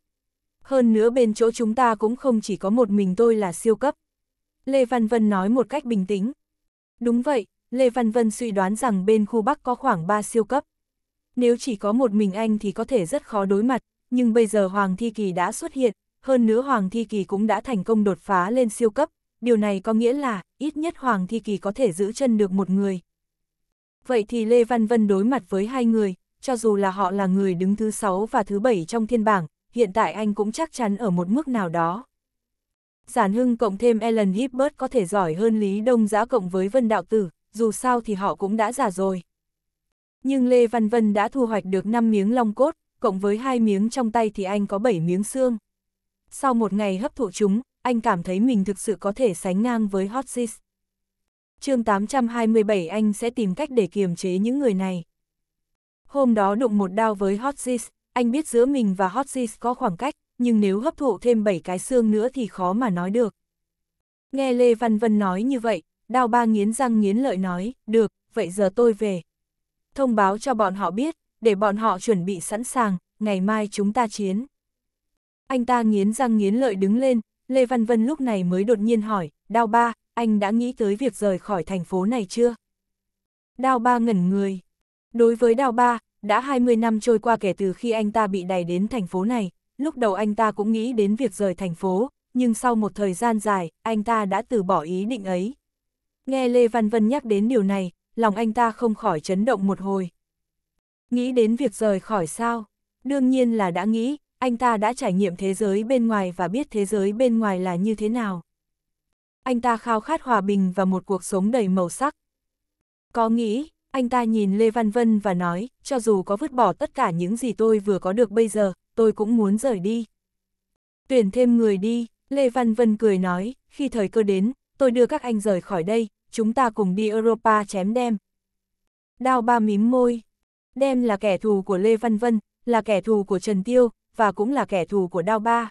Hơn nữa bên chỗ chúng ta cũng không chỉ có một mình tôi là siêu cấp. Lê Văn Vân nói một cách bình tĩnh. Đúng vậy, Lê Văn Vân suy đoán rằng bên khu Bắc có khoảng 3 siêu cấp. Nếu chỉ có một mình anh thì có thể rất khó đối mặt, nhưng bây giờ Hoàng Thi Kỳ đã xuất hiện, hơn nữa Hoàng Thi Kỳ cũng đã thành công đột phá lên siêu cấp, điều này có nghĩa là ít nhất Hoàng Thi Kỳ có thể giữ chân được một người. Vậy thì Lê Văn Vân đối mặt với hai người, cho dù là họ là người đứng thứ 6 và thứ 7 trong thiên bảng, hiện tại anh cũng chắc chắn ở một mức nào đó. Giản Hưng cộng thêm Ellen Hibbert có thể giỏi hơn Lý Đông Giã cộng với Vân Đạo Tử, dù sao thì họ cũng đã già rồi. Nhưng Lê Văn Vân đã thu hoạch được 5 miếng long cốt, cộng với hai miếng trong tay thì anh có 7 miếng xương. Sau một ngày hấp thụ chúng, anh cảm thấy mình thực sự có thể sánh ngang với Hot Sis. chương 827 anh sẽ tìm cách để kiềm chế những người này. Hôm đó đụng một đao với Hot Sis, anh biết giữa mình và Hot Sis có khoảng cách, nhưng nếu hấp thụ thêm 7 cái xương nữa thì khó mà nói được. Nghe Lê Văn Vân nói như vậy, Đao ba nghiến răng nghiến lợi nói, được, vậy giờ tôi về. Thông báo cho bọn họ biết, để bọn họ chuẩn bị sẵn sàng, ngày mai chúng ta chiến. Anh ta nghiến răng nghiến lợi đứng lên, Lê Văn Vân lúc này mới đột nhiên hỏi, Đao ba, anh đã nghĩ tới việc rời khỏi thành phố này chưa? Đao ba ngẩn người. Đối với Đao ba, đã 20 năm trôi qua kể từ khi anh ta bị đẩy đến thành phố này, lúc đầu anh ta cũng nghĩ đến việc rời thành phố, nhưng sau một thời gian dài, anh ta đã từ bỏ ý định ấy. Nghe Lê Văn Vân nhắc đến điều này, lòng anh ta không khỏi chấn động một hồi. Nghĩ đến việc rời khỏi sao? Đương nhiên là đã nghĩ, anh ta đã trải nghiệm thế giới bên ngoài và biết thế giới bên ngoài là như thế nào. Anh ta khao khát hòa bình và một cuộc sống đầy màu sắc. Có nghĩ, anh ta nhìn Lê Văn Vân và nói, cho dù có vứt bỏ tất cả những gì tôi vừa có được bây giờ, tôi cũng muốn rời đi. Tuyển thêm người đi, Lê Văn Vân cười nói, khi thời cơ đến, tôi đưa các anh rời khỏi đây, chúng ta cùng đi Europa chém đem. Đao ba mím môi. Đem là kẻ thù của Lê Văn Vân, là kẻ thù của Trần Tiêu, và cũng là kẻ thù của Đao ba.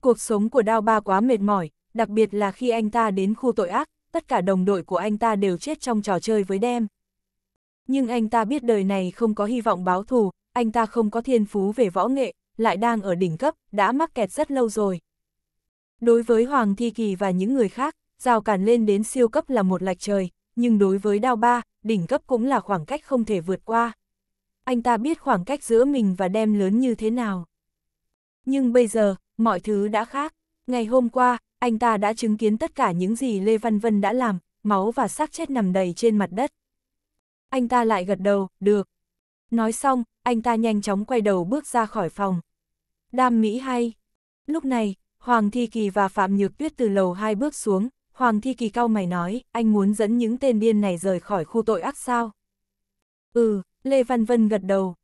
Cuộc sống của Đao ba quá mệt mỏi, đặc biệt là khi anh ta đến khu tội ác, tất cả đồng đội của anh ta đều chết trong trò chơi với đem. Nhưng anh ta biết đời này không có hy vọng báo thù, anh ta không có thiên phú về võ nghệ, lại đang ở đỉnh cấp, đã mắc kẹt rất lâu rồi. Đối với Hoàng Thi Kỳ và những người khác, rào cản lên đến siêu cấp là một lạch trời, nhưng đối với đao ba, đỉnh cấp cũng là khoảng cách không thể vượt qua. Anh ta biết khoảng cách giữa mình và đem lớn như thế nào. Nhưng bây giờ, mọi thứ đã khác. Ngày hôm qua, anh ta đã chứng kiến tất cả những gì Lê Văn Vân đã làm, máu và xác chết nằm đầy trên mặt đất. Anh ta lại gật đầu, được. Nói xong, anh ta nhanh chóng quay đầu bước ra khỏi phòng. Đam Mỹ hay. Lúc này, Hoàng Thi Kỳ và Phạm Nhược Tuyết từ lầu hai bước xuống, Hoàng Thi Kỳ cao mày nói, anh muốn dẫn những tên điên này rời khỏi khu tội ác sao? Ừ, Lê Văn Vân gật đầu.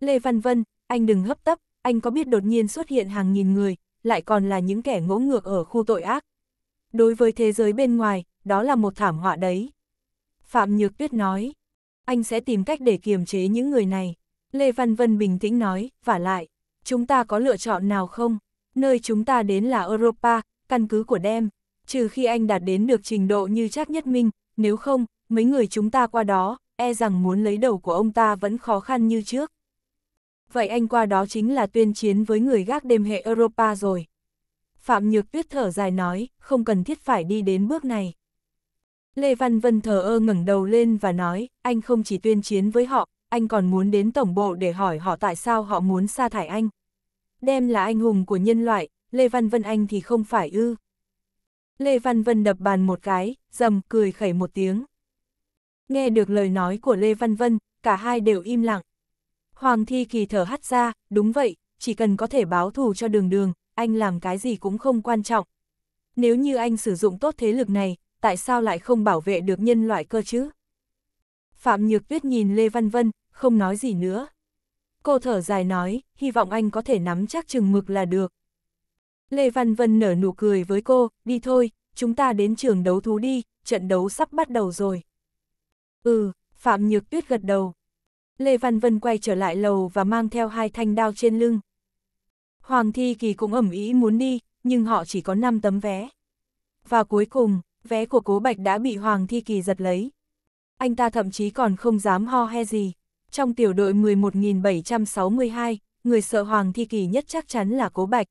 Lê Văn Vân, anh đừng hấp tấp, anh có biết đột nhiên xuất hiện hàng nghìn người, lại còn là những kẻ ngỗ ngược ở khu tội ác. Đối với thế giới bên ngoài, đó là một thảm họa đấy. Phạm Nhược Tuyết nói, anh sẽ tìm cách để kiềm chế những người này. Lê Văn Vân bình tĩnh nói, và lại, chúng ta có lựa chọn nào không? Nơi chúng ta đến là Europa, căn cứ của Dem, trừ khi anh đạt đến được trình độ như Trác Nhất Minh, nếu không, mấy người chúng ta qua đó, e rằng muốn lấy đầu của ông ta vẫn khó khăn như trước. Vậy anh qua đó chính là tuyên chiến với người gác đêm hệ Europa rồi. Phạm Nhược Tuyết thở dài nói, không cần thiết phải đi đến bước này. Lê Văn Vân thờ ơ ngẩng đầu lên và nói, anh không chỉ tuyên chiến với họ, anh còn muốn đến tổng bộ để hỏi họ tại sao họ muốn sa thải anh. Đem là anh hùng của nhân loại, Lê Văn Vân Anh thì không phải ư. Lê Văn Vân đập bàn một cái, dầm cười khẩy một tiếng. Nghe được lời nói của Lê Văn Vân, cả hai đều im lặng. Hoàng Thi Kỳ thở hắt ra, đúng vậy, chỉ cần có thể báo thù cho đường đường, anh làm cái gì cũng không quan trọng. Nếu như anh sử dụng tốt thế lực này, tại sao lại không bảo vệ được nhân loại cơ chứ? Phạm Nhược Tuyết nhìn Lê Văn Vân, không nói gì nữa. Cô thở dài nói, hy vọng anh có thể nắm chắc chừng mực là được. Lê Văn Vân nở nụ cười với cô, đi thôi, chúng ta đến trường đấu thú đi, trận đấu sắp bắt đầu rồi. Ừ, Phạm Nhược Tuyết gật đầu. Lê Văn Vân quay trở lại lầu và mang theo hai thanh đao trên lưng. Hoàng Thi Kỳ cũng ẩm ý muốn đi, nhưng họ chỉ có 5 tấm vé. Và cuối cùng, vé của Cố Bạch đã bị Hoàng Thi Kỳ giật lấy. Anh ta thậm chí còn không dám ho he gì. Trong tiểu đội 11.762, người sợ Hoàng Thi Kỳ nhất chắc chắn là Cố Bạch.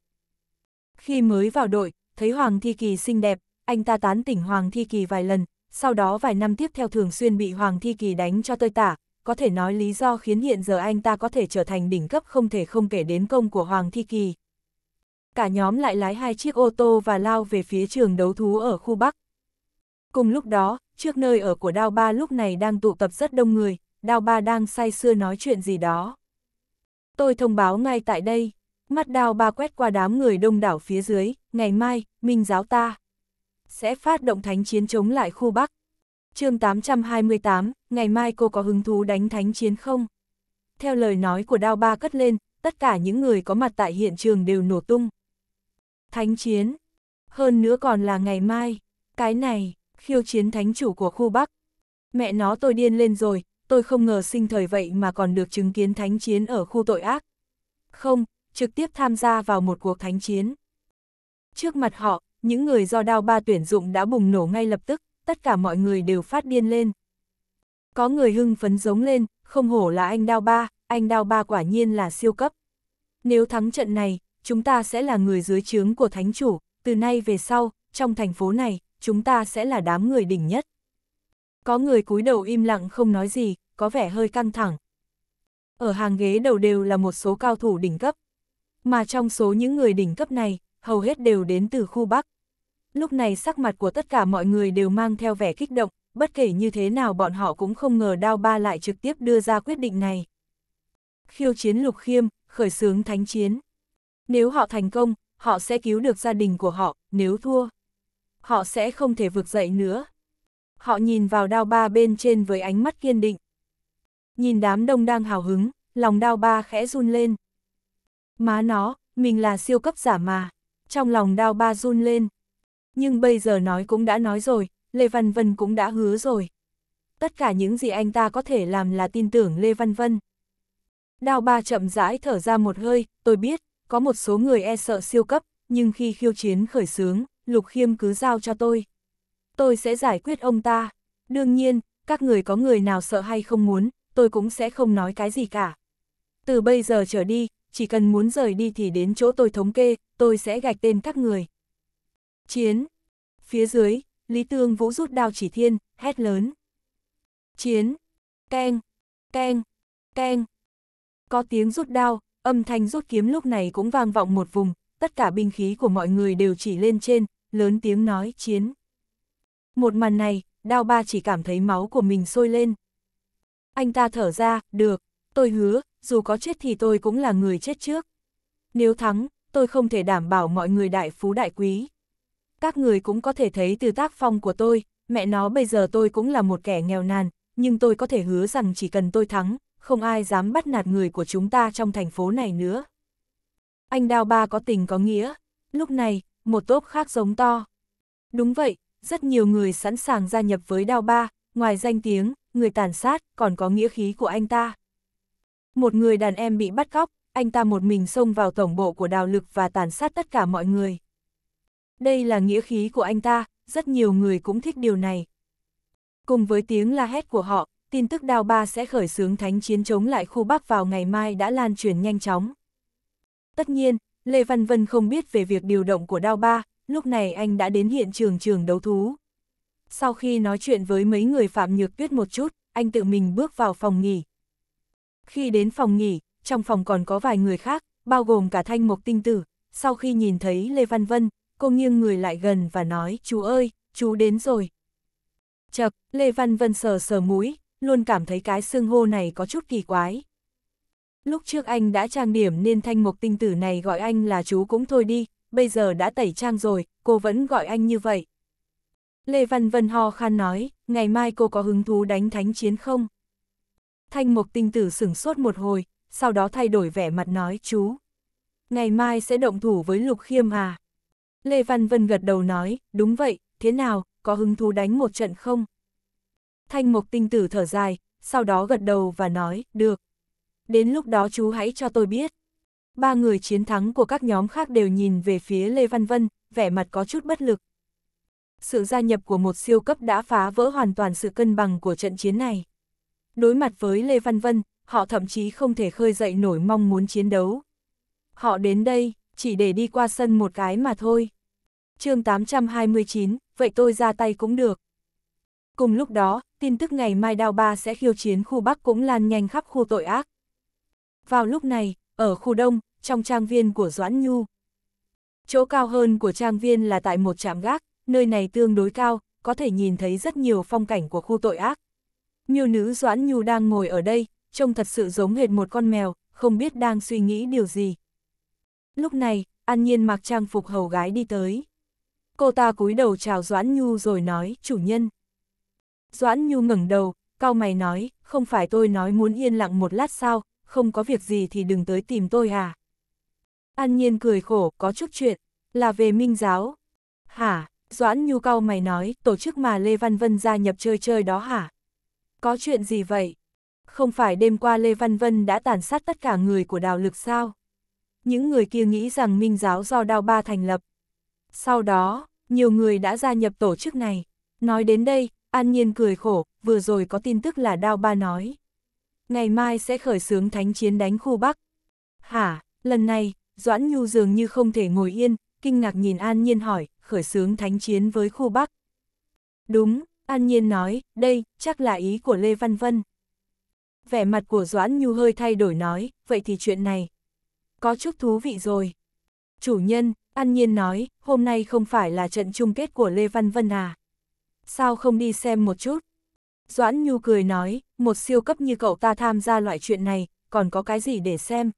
Khi mới vào đội, thấy Hoàng Thi Kỳ xinh đẹp, anh ta tán tỉnh Hoàng Thi Kỳ vài lần, sau đó vài năm tiếp theo thường xuyên bị Hoàng Thi Kỳ đánh cho tơi tả, có thể nói lý do khiến hiện giờ anh ta có thể trở thành đỉnh cấp không thể không kể đến công của Hoàng Thi Kỳ. Cả nhóm lại lái hai chiếc ô tô và lao về phía trường đấu thú ở khu Bắc. Cùng lúc đó, trước nơi ở của Đao Ba lúc này đang tụ tập rất đông người, Đao Ba đang say sưa nói chuyện gì đó. Tôi thông báo ngay tại đây. Mắt đào ba quét qua đám người đông đảo phía dưới, ngày mai, Minh giáo ta sẽ phát động thánh chiến chống lại khu Bắc. chương 828, ngày mai cô có hứng thú đánh thánh chiến không? Theo lời nói của đao ba cất lên, tất cả những người có mặt tại hiện trường đều nổ tung. Thánh chiến, hơn nữa còn là ngày mai, cái này, khiêu chiến thánh chủ của khu Bắc. Mẹ nó tôi điên lên rồi, tôi không ngờ sinh thời vậy mà còn được chứng kiến thánh chiến ở khu tội ác. Không, trực tiếp tham gia vào một cuộc thánh chiến. Trước mặt họ, những người do đao ba tuyển dụng đã bùng nổ ngay lập tức, tất cả mọi người đều phát điên lên. Có người hưng phấn giống lên, không hổ là anh đao ba, anh đao ba quả nhiên là siêu cấp. Nếu thắng trận này, chúng ta sẽ là người dưới trướng của thánh chủ, từ nay về sau, trong thành phố này, chúng ta sẽ là đám người đỉnh nhất. Có người cúi đầu im lặng không nói gì, có vẻ hơi căng thẳng. Ở hàng ghế đầu đều là một số cao thủ đỉnh cấp, mà trong số những người đỉnh cấp này, hầu hết đều đến từ khu Bắc. Lúc này sắc mặt của tất cả mọi người đều mang theo vẻ kích động, bất kể như thế nào bọn họ cũng không ngờ Đao Ba lại trực tiếp đưa ra quyết định này. Khiêu chiến lục khiêm, khởi xướng thánh chiến. Nếu họ thành công, họ sẽ cứu được gia đình của họ, nếu thua. Họ sẽ không thể vực dậy nữa. Họ nhìn vào đao ba bên trên với ánh mắt kiên định. Nhìn đám đông đang hào hứng, lòng đao ba khẽ run lên. Má nó, mình là siêu cấp giả mà. Trong lòng đao ba run lên. Nhưng bây giờ nói cũng đã nói rồi, Lê Văn Vân cũng đã hứa rồi. Tất cả những gì anh ta có thể làm là tin tưởng Lê Văn Vân. Đao ba chậm rãi thở ra một hơi, tôi biết, có một số người e sợ siêu cấp, nhưng khi khiêu chiến khởi sướng, Lục Khiêm cứ giao cho tôi. Tôi sẽ giải quyết ông ta. Đương nhiên, các người có người nào sợ hay không muốn, tôi cũng sẽ không nói cái gì cả. Từ bây giờ trở đi, chỉ cần muốn rời đi thì đến chỗ tôi thống kê, tôi sẽ gạch tên các người. Chiến. Phía dưới, Lý Tương Vũ rút đao chỉ thiên, hét lớn. Chiến. Keng. Keng. Keng. Có tiếng rút đao, âm thanh rút kiếm lúc này cũng vang vọng một vùng, tất cả binh khí của mọi người đều chỉ lên trên, lớn tiếng nói chiến. Một màn này, đao ba chỉ cảm thấy máu của mình sôi lên. Anh ta thở ra, được, tôi hứa, dù có chết thì tôi cũng là người chết trước. Nếu thắng, tôi không thể đảm bảo mọi người đại phú đại quý. Các người cũng có thể thấy từ tác phong của tôi, mẹ nó bây giờ tôi cũng là một kẻ nghèo nàn, nhưng tôi có thể hứa rằng chỉ cần tôi thắng, không ai dám bắt nạt người của chúng ta trong thành phố này nữa. Anh Đao Ba có tình có nghĩa, lúc này, một tốp khác giống to. Đúng vậy, rất nhiều người sẵn sàng gia nhập với Đao Ba, ngoài danh tiếng, người tàn sát, còn có nghĩa khí của anh ta. Một người đàn em bị bắt cóc, anh ta một mình xông vào tổng bộ của đào lực và tàn sát tất cả mọi người. Đây là nghĩa khí của anh ta, rất nhiều người cũng thích điều này. Cùng với tiếng la hét của họ, tin tức Đào Ba sẽ khởi xướng thánh chiến chống lại khu Bắc vào ngày mai đã lan truyền nhanh chóng. Tất nhiên, Lê Văn Vân không biết về việc điều động của Đào Ba, lúc này anh đã đến hiện trường trường đấu thú. Sau khi nói chuyện với mấy người Phạm Nhược Tuyết một chút, anh tự mình bước vào phòng nghỉ, khi đến phòng nghỉ, trong phòng còn có vài người khác, bao gồm cả thanh mộc tinh tử. Sau khi nhìn thấy Lê Văn Vân, cô nghiêng người lại gần và nói, chú ơi, chú đến rồi. Chập, Lê Văn Vân sờ sờ mũi, luôn cảm thấy cái xương hô này có chút kỳ quái. Lúc trước anh đã trang điểm nên thanh mộc tinh tử này gọi anh là chú cũng thôi đi, bây giờ đã tẩy trang rồi, cô vẫn gọi anh như vậy. Lê Văn Vân ho khan nói, ngày mai cô có hứng thú đánh thánh chiến không? Thanh mục tinh tử sửng sốt một hồi, sau đó thay đổi vẻ mặt nói chú. Ngày mai sẽ động thủ với Lục Khiêm à? Lê Văn Vân gật đầu nói, đúng vậy, thế nào, có hứng thú đánh một trận không? Thanh mục tinh tử thở dài, sau đó gật đầu và nói, được. Đến lúc đó chú hãy cho tôi biết. Ba người chiến thắng của các nhóm khác đều nhìn về phía Lê Văn Vân, vẻ mặt có chút bất lực. Sự gia nhập của một siêu cấp đã phá vỡ hoàn toàn sự cân bằng của trận chiến này. Đối mặt với Lê Văn Vân, họ thậm chí không thể khơi dậy nổi mong muốn chiến đấu. Họ đến đây, chỉ để đi qua sân một cái mà thôi. chương 829, vậy tôi ra tay cũng được. Cùng lúc đó, tin tức ngày mai Đao Ba sẽ khiêu chiến khu Bắc cũng lan nhanh khắp khu tội ác. Vào lúc này, ở khu Đông, trong trang viên của Doãn Nhu. Chỗ cao hơn của trang viên là tại một trạm gác, nơi này tương đối cao, có thể nhìn thấy rất nhiều phong cảnh của khu tội ác. Miêu nữ Doãn Nhu đang ngồi ở đây, trông thật sự giống hệt một con mèo, không biết đang suy nghĩ điều gì. Lúc này, An Nhiên mặc trang phục hầu gái đi tới. Cô ta cúi đầu chào Doãn Nhu rồi nói, chủ nhân. Doãn Nhu ngẩng đầu, cao mày nói, không phải tôi nói muốn yên lặng một lát sao, không có việc gì thì đừng tới tìm tôi à. An Nhiên cười khổ, có chút chuyện, là về minh giáo. Hả, Doãn Nhu cao mày nói, tổ chức mà Lê Văn Vân gia nhập chơi chơi đó hả? Có chuyện gì vậy? Không phải đêm qua Lê Văn Vân đã tàn sát tất cả người của đào lực sao? Những người kia nghĩ rằng minh giáo do đao ba thành lập. Sau đó, nhiều người đã gia nhập tổ chức này. Nói đến đây, An Nhiên cười khổ, vừa rồi có tin tức là đao ba nói. Ngày mai sẽ khởi xướng thánh chiến đánh khu Bắc. Hả, lần này, Doãn Nhu dường như không thể ngồi yên, kinh ngạc nhìn An Nhiên hỏi, khởi xướng thánh chiến với khu Bắc. Đúng, An Nhiên nói, đây, chắc là ý của Lê Văn Vân. Vẻ mặt của Doãn Nhu hơi thay đổi nói, vậy thì chuyện này. Có chút thú vị rồi. Chủ nhân, An Nhiên nói, hôm nay không phải là trận chung kết của Lê Văn Vân à. Sao không đi xem một chút? Doãn Nhu cười nói, một siêu cấp như cậu ta tham gia loại chuyện này, còn có cái gì để xem?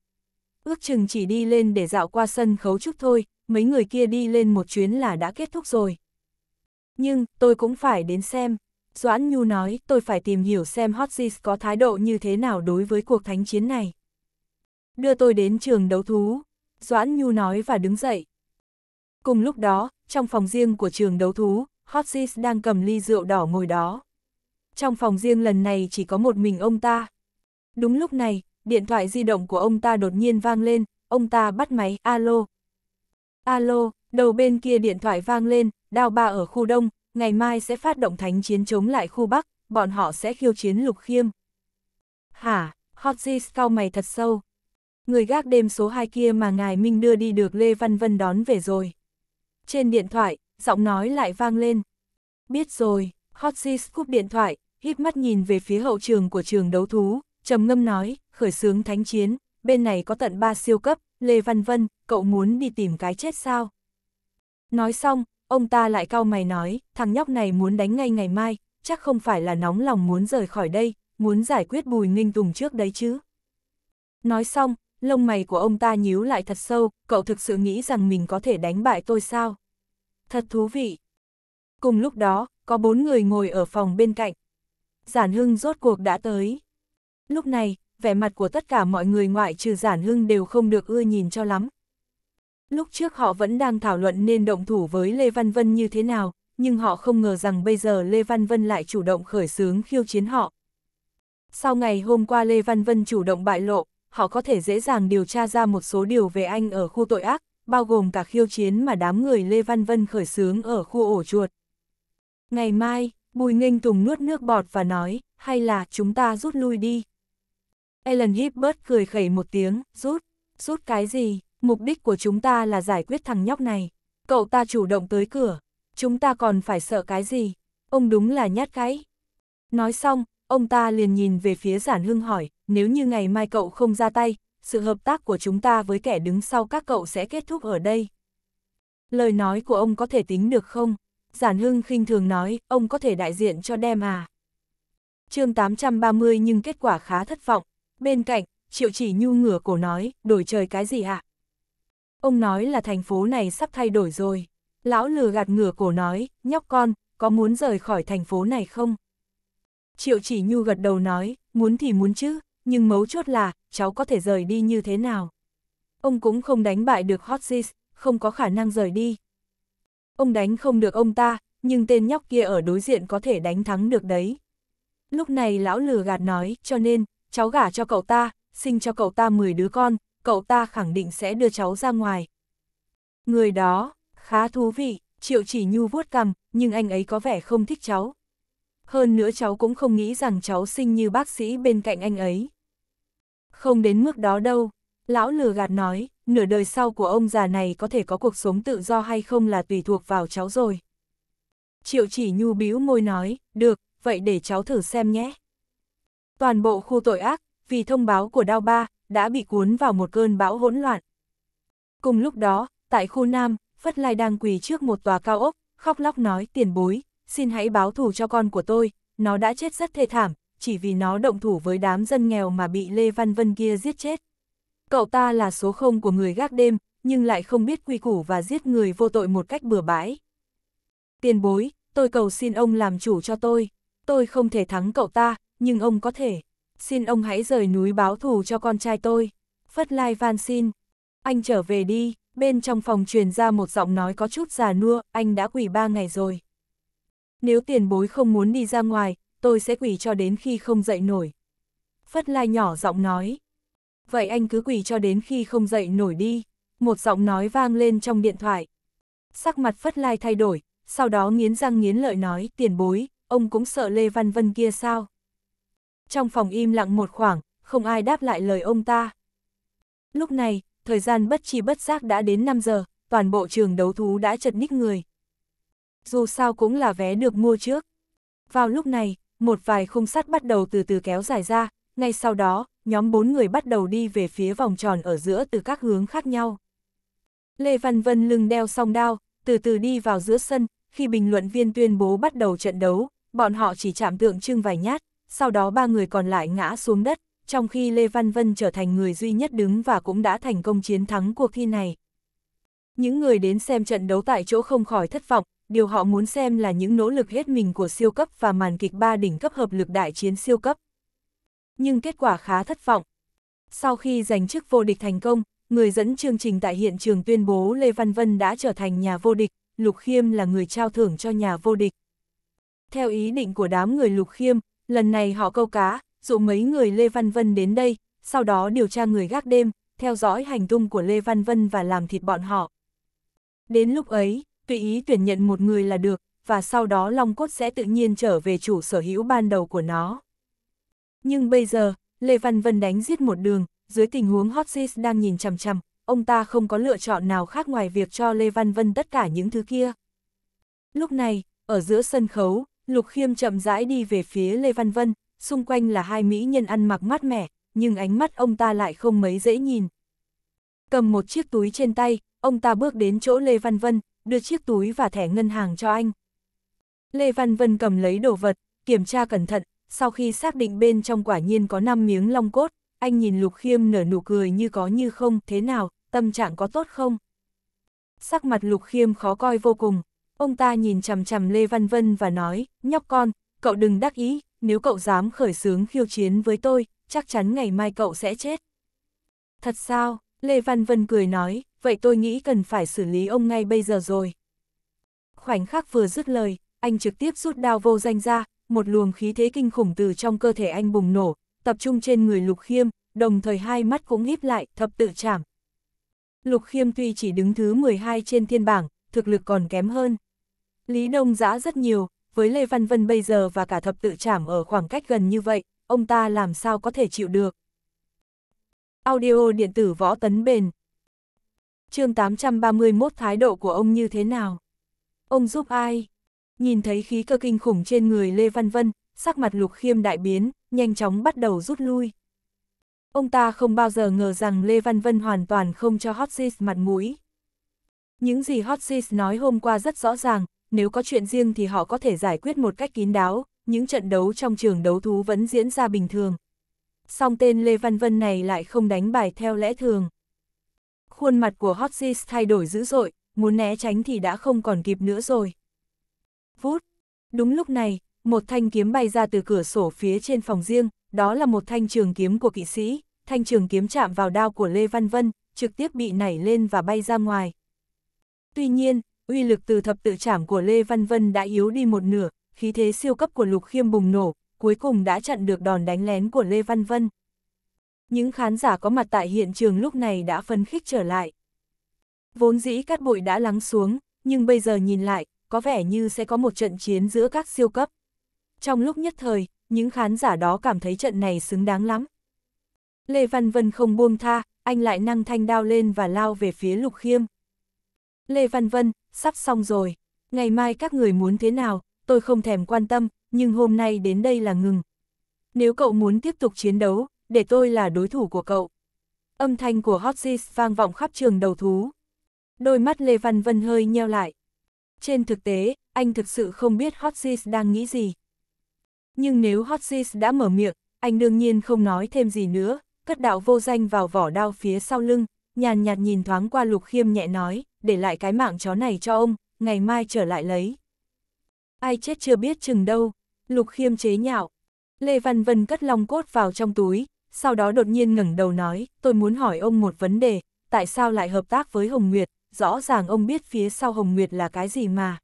Ước chừng chỉ đi lên để dạo qua sân khấu chút thôi, mấy người kia đi lên một chuyến là đã kết thúc rồi. Nhưng, tôi cũng phải đến xem. Doãn Nhu nói, tôi phải tìm hiểu xem Hotsis có thái độ như thế nào đối với cuộc thánh chiến này. Đưa tôi đến trường đấu thú. Doãn Nhu nói và đứng dậy. Cùng lúc đó, trong phòng riêng của trường đấu thú, Hotsis đang cầm ly rượu đỏ ngồi đó. Trong phòng riêng lần này chỉ có một mình ông ta. Đúng lúc này, điện thoại di động của ông ta đột nhiên vang lên, ông ta bắt máy, alo. Alo, đầu bên kia điện thoại vang lên, Đao ba ở khu đông, ngày mai sẽ phát động thánh chiến chống lại khu bắc, bọn họ sẽ khiêu chiến lục khiêm. Hả, Hotzis cao mày thật sâu. Người gác đêm số 2 kia mà ngài Minh đưa đi được Lê Văn Vân đón về rồi. Trên điện thoại, giọng nói lại vang lên. Biết rồi, Hotzis cúp điện thoại, híp mắt nhìn về phía hậu trường của trường đấu thú, trầm ngâm nói, khởi xướng thánh chiến, bên này có tận 3 siêu cấp, Lê Văn Vân, cậu muốn đi tìm cái chết sao? Nói xong, Ông ta lại cau mày nói, thằng nhóc này muốn đánh ngay ngày mai, chắc không phải là nóng lòng muốn rời khỏi đây, muốn giải quyết bùi nghinh tùng trước đấy chứ. Nói xong, lông mày của ông ta nhíu lại thật sâu, cậu thực sự nghĩ rằng mình có thể đánh bại tôi sao? Thật thú vị. Cùng lúc đó, có bốn người ngồi ở phòng bên cạnh. Giản Hưng rốt cuộc đã tới. Lúc này, vẻ mặt của tất cả mọi người ngoại trừ Giản Hưng đều không được ưa nhìn cho lắm, Lúc trước họ vẫn đang thảo luận nên động thủ với Lê Văn Vân như thế nào, nhưng họ không ngờ rằng bây giờ Lê Văn Vân lại chủ động khởi xướng khiêu chiến họ. Sau ngày hôm qua Lê Văn Vân chủ động bại lộ, họ có thể dễ dàng điều tra ra một số điều về anh ở khu tội ác, bao gồm cả khiêu chiến mà đám người Lê Văn Vân khởi xướng ở khu ổ chuột. Ngày mai, Bùi Nghênh Tùng nuốt nước bọt và nói, hay là chúng ta rút lui đi. Alan Hibbert cười khẩy một tiếng, rút, rút cái gì? mục đích của chúng ta là giải quyết thằng nhóc này. Cậu ta chủ động tới cửa, chúng ta còn phải sợ cái gì? Ông đúng là nhát cái. Nói xong, ông ta liền nhìn về phía giản hưng hỏi, nếu như ngày mai cậu không ra tay, sự hợp tác của chúng ta với kẻ đứng sau các cậu sẽ kết thúc ở đây. Lời nói của ông có thể tính được không? Giản hưng khinh thường nói, ông có thể đại diện cho đem à. chương 830 nhưng kết quả khá thất vọng. Bên cạnh, Triệu chỉ nhu ngửa cổ nói, đổi trời cái gì ạ? À? ông nói là thành phố này sắp thay đổi rồi. Lão lừa gạt ngửa cổ nói, nhóc con, có muốn rời khỏi thành phố này không? Triệu chỉ nhu gật đầu nói, muốn thì muốn chứ, nhưng mấu chốt là, cháu có thể rời đi như thế nào? Ông cũng không đánh bại được Hot không có khả năng rời đi. Ông đánh không được ông ta, nhưng tên nhóc kia ở đối diện có thể đánh thắng được đấy. Lúc này lão lừa gạt nói, cho nên, cháu gả cho cậu ta, sinh cho cậu ta 10 đứa con, cậu ta khẳng định sẽ đưa cháu ra ngoài. Người đó, khá thú vị, Triệu Chỉ Nhu vuốt cằm, nhưng anh ấy có vẻ không thích cháu. Hơn nữa cháu cũng không nghĩ rằng cháu sinh như bác sĩ bên cạnh anh ấy. Không đến mức đó đâu, lão lừa gạt nói, nửa đời sau của ông già này có thể có cuộc sống tự do hay không là tùy thuộc vào cháu rồi. Triệu Chỉ Nhu bĩu môi nói, được, vậy để cháu thử xem nhé. Toàn bộ khu tội ác, vì thông báo của Đao Ba, đã bị cuốn vào một cơn bão hỗn loạn. Cùng lúc đó, tại khu Nam, Phất Lai đang quỳ trước một tòa cao ốc, khóc lóc nói tiền bối, xin hãy báo thù cho con của tôi, nó đã chết rất thê thảm, chỉ vì nó động thủ với đám dân nghèo mà bị Lê Văn Vân kia giết chết. Cậu ta là số không của người gác đêm, nhưng lại không biết quy củ và giết người vô tội một cách bừa bãi. Tiền bối, tôi cầu xin ông làm chủ cho tôi, tôi không thể thắng cậu ta, nhưng ông có thể xin ông hãy rời núi báo thù cho con trai tôi. Phất Lai van xin, anh trở về đi, bên trong phòng truyền ra một giọng nói có chút già nua, anh đã quỷ ba ngày rồi. Nếu tiền bối không muốn đi ra ngoài, tôi sẽ quỷ cho đến khi không dậy nổi. Phất Lai nhỏ giọng nói, vậy anh cứ quỷ cho đến khi không dậy nổi đi, một giọng nói vang lên trong điện thoại. Sắc mặt Phất Lai thay đổi, sau đó nghiến răng nghiến lợi nói, tiền bối, ông cũng sợ Lê Văn Vân kia sao? trong phòng im lặng một khoảng, không ai đáp lại lời ông ta. Lúc này, thời gian bất chi bất giác đã đến 5 giờ, toàn bộ trường đấu thú đã chật ních người. Dù sao cũng là vé được mua trước. Vào lúc này, một vài khung sắt bắt đầu từ từ kéo dài ra, ngay sau đó, nhóm bốn người bắt đầu đi về phía vòng tròn ở giữa từ các hướng khác nhau. Lê Văn Vân lưng đeo song đao, từ từ đi vào giữa sân, khi bình luận viên tuyên bố bắt đầu trận đấu, bọn họ chỉ chạm tượng trưng vài nhát, sau đó ba người còn lại ngã xuống đất, trong khi Lê Văn Vân trở thành người duy nhất đứng và cũng đã thành công chiến thắng cuộc thi này. Những người đến xem trận đấu tại chỗ không khỏi thất vọng, điều họ muốn xem là những nỗ lực hết mình của siêu cấp và màn kịch ba đỉnh cấp hợp lực đại chiến siêu cấp. Nhưng kết quả khá thất vọng. Sau khi giành chức vô địch thành công, người dẫn chương trình tại hiện trường tuyên bố Lê Văn Vân đã trở thành nhà vô địch, Lục Khiêm là người trao thưởng cho nhà vô địch. Theo ý định của đám người Lục Khiêm, Lần này họ câu cá, dụ mấy người Lê Văn Vân đến đây, sau đó điều tra người gác đêm, theo dõi hành tung của Lê Văn Vân và làm thịt bọn họ. Đến lúc ấy, tùy ý tuyển nhận một người là được, và sau đó Long Cốt sẽ tự nhiên trở về chủ sở hữu ban đầu của nó. Nhưng bây giờ, Lê Văn Vân đánh giết một đường, dưới tình huống Hot Sis đang nhìn chằm chằm, ông ta không có lựa chọn nào khác ngoài việc cho Lê Văn Vân tất cả những thứ kia. Lúc này, ở giữa sân khấu, Lục Khiêm chậm rãi đi về phía Lê Văn Vân, xung quanh là hai mỹ nhân ăn mặc mát mẻ, nhưng ánh mắt ông ta lại không mấy dễ nhìn. Cầm một chiếc túi trên tay, ông ta bước đến chỗ Lê Văn Vân, đưa chiếc túi và thẻ ngân hàng cho anh. Lê Văn Vân cầm lấy đồ vật, kiểm tra cẩn thận, sau khi xác định bên trong quả nhiên có 5 miếng long cốt, anh nhìn Lục Khiêm nở nụ cười như có như không, thế nào, tâm trạng có tốt không? Sắc mặt Lục Khiêm khó coi vô cùng, Ông ta nhìn chằm chằm Lê Văn Vân và nói, nhóc con, cậu đừng đắc ý, nếu cậu dám khởi xướng khiêu chiến với tôi, chắc chắn ngày mai cậu sẽ chết. Thật sao? Lê Văn Vân cười nói, vậy tôi nghĩ cần phải xử lý ông ngay bây giờ rồi. Khoảnh khắc vừa dứt lời, anh trực tiếp rút đao vô danh ra, một luồng khí thế kinh khủng từ trong cơ thể anh bùng nổ, tập trung trên người Lục Khiêm, đồng thời hai mắt cũng híp lại, thập tự chảm. Lục Khiêm tuy chỉ đứng thứ 12 trên thiên bảng, thực lực còn kém hơn, Lý Nông giã rất nhiều, với Lê Văn Vân bây giờ và cả thập tự trảm ở khoảng cách gần như vậy, ông ta làm sao có thể chịu được. Audio điện tử võ tấn bền chương 831 thái độ của ông như thế nào? Ông giúp ai? Nhìn thấy khí cơ kinh khủng trên người Lê Văn Vân, sắc mặt lục khiêm đại biến, nhanh chóng bắt đầu rút lui. Ông ta không bao giờ ngờ rằng Lê Văn Vân hoàn toàn không cho Hotsis mặt mũi. Những gì Hotsis nói hôm qua rất rõ ràng, nếu có chuyện riêng thì họ có thể giải quyết một cách kín đáo, những trận đấu trong trường đấu thú vẫn diễn ra bình thường. Song tên Lê Văn Vân này lại không đánh bài theo lẽ thường. Khuôn mặt của Hotsis thay đổi dữ dội, muốn né tránh thì đã không còn kịp nữa rồi. Vút! Đúng lúc này, một thanh kiếm bay ra từ cửa sổ phía trên phòng riêng, đó là một thanh trường kiếm của kỵ sĩ, thanh trường kiếm chạm vào đao của Lê Văn Vân, trực tiếp bị nảy lên và bay ra ngoài. Tuy nhiên, uy lực từ thập tự trảm của Lê Văn Vân đã yếu đi một nửa, khí thế siêu cấp của Lục Khiêm bùng nổ, cuối cùng đã chặn được đòn đánh lén của Lê Văn Vân. Những khán giả có mặt tại hiện trường lúc này đã phân khích trở lại. Vốn dĩ cát bụi đã lắng xuống, nhưng bây giờ nhìn lại, có vẻ như sẽ có một trận chiến giữa các siêu cấp. Trong lúc nhất thời, những khán giả đó cảm thấy trận này xứng đáng lắm. Lê Văn Vân không buông tha, anh lại năng thanh đao lên và lao về phía Lục Khiêm. Lê Văn Vân, sắp xong rồi. Ngày mai các người muốn thế nào, tôi không thèm quan tâm, nhưng hôm nay đến đây là ngừng. Nếu cậu muốn tiếp tục chiến đấu, để tôi là đối thủ của cậu. Âm thanh của Hotsis vang vọng khắp trường đầu thú. Đôi mắt Lê Văn Vân hơi nheo lại. Trên thực tế, anh thực sự không biết Hotsis đang nghĩ gì. Nhưng nếu Hotsis đã mở miệng, anh đương nhiên không nói thêm gì nữa, cất đạo vô danh vào vỏ đao phía sau lưng, nhàn nhạt nhìn thoáng qua lục khiêm nhẹ nói, để lại cái mạng chó này cho ông, ngày mai trở lại lấy. Ai chết chưa biết chừng đâu, lục khiêm chế nhạo. Lê Văn Vân cất long cốt vào trong túi, sau đó đột nhiên ngẩng đầu nói, tôi muốn hỏi ông một vấn đề, tại sao lại hợp tác với Hồng Nguyệt, rõ ràng ông biết phía sau Hồng Nguyệt là cái gì mà.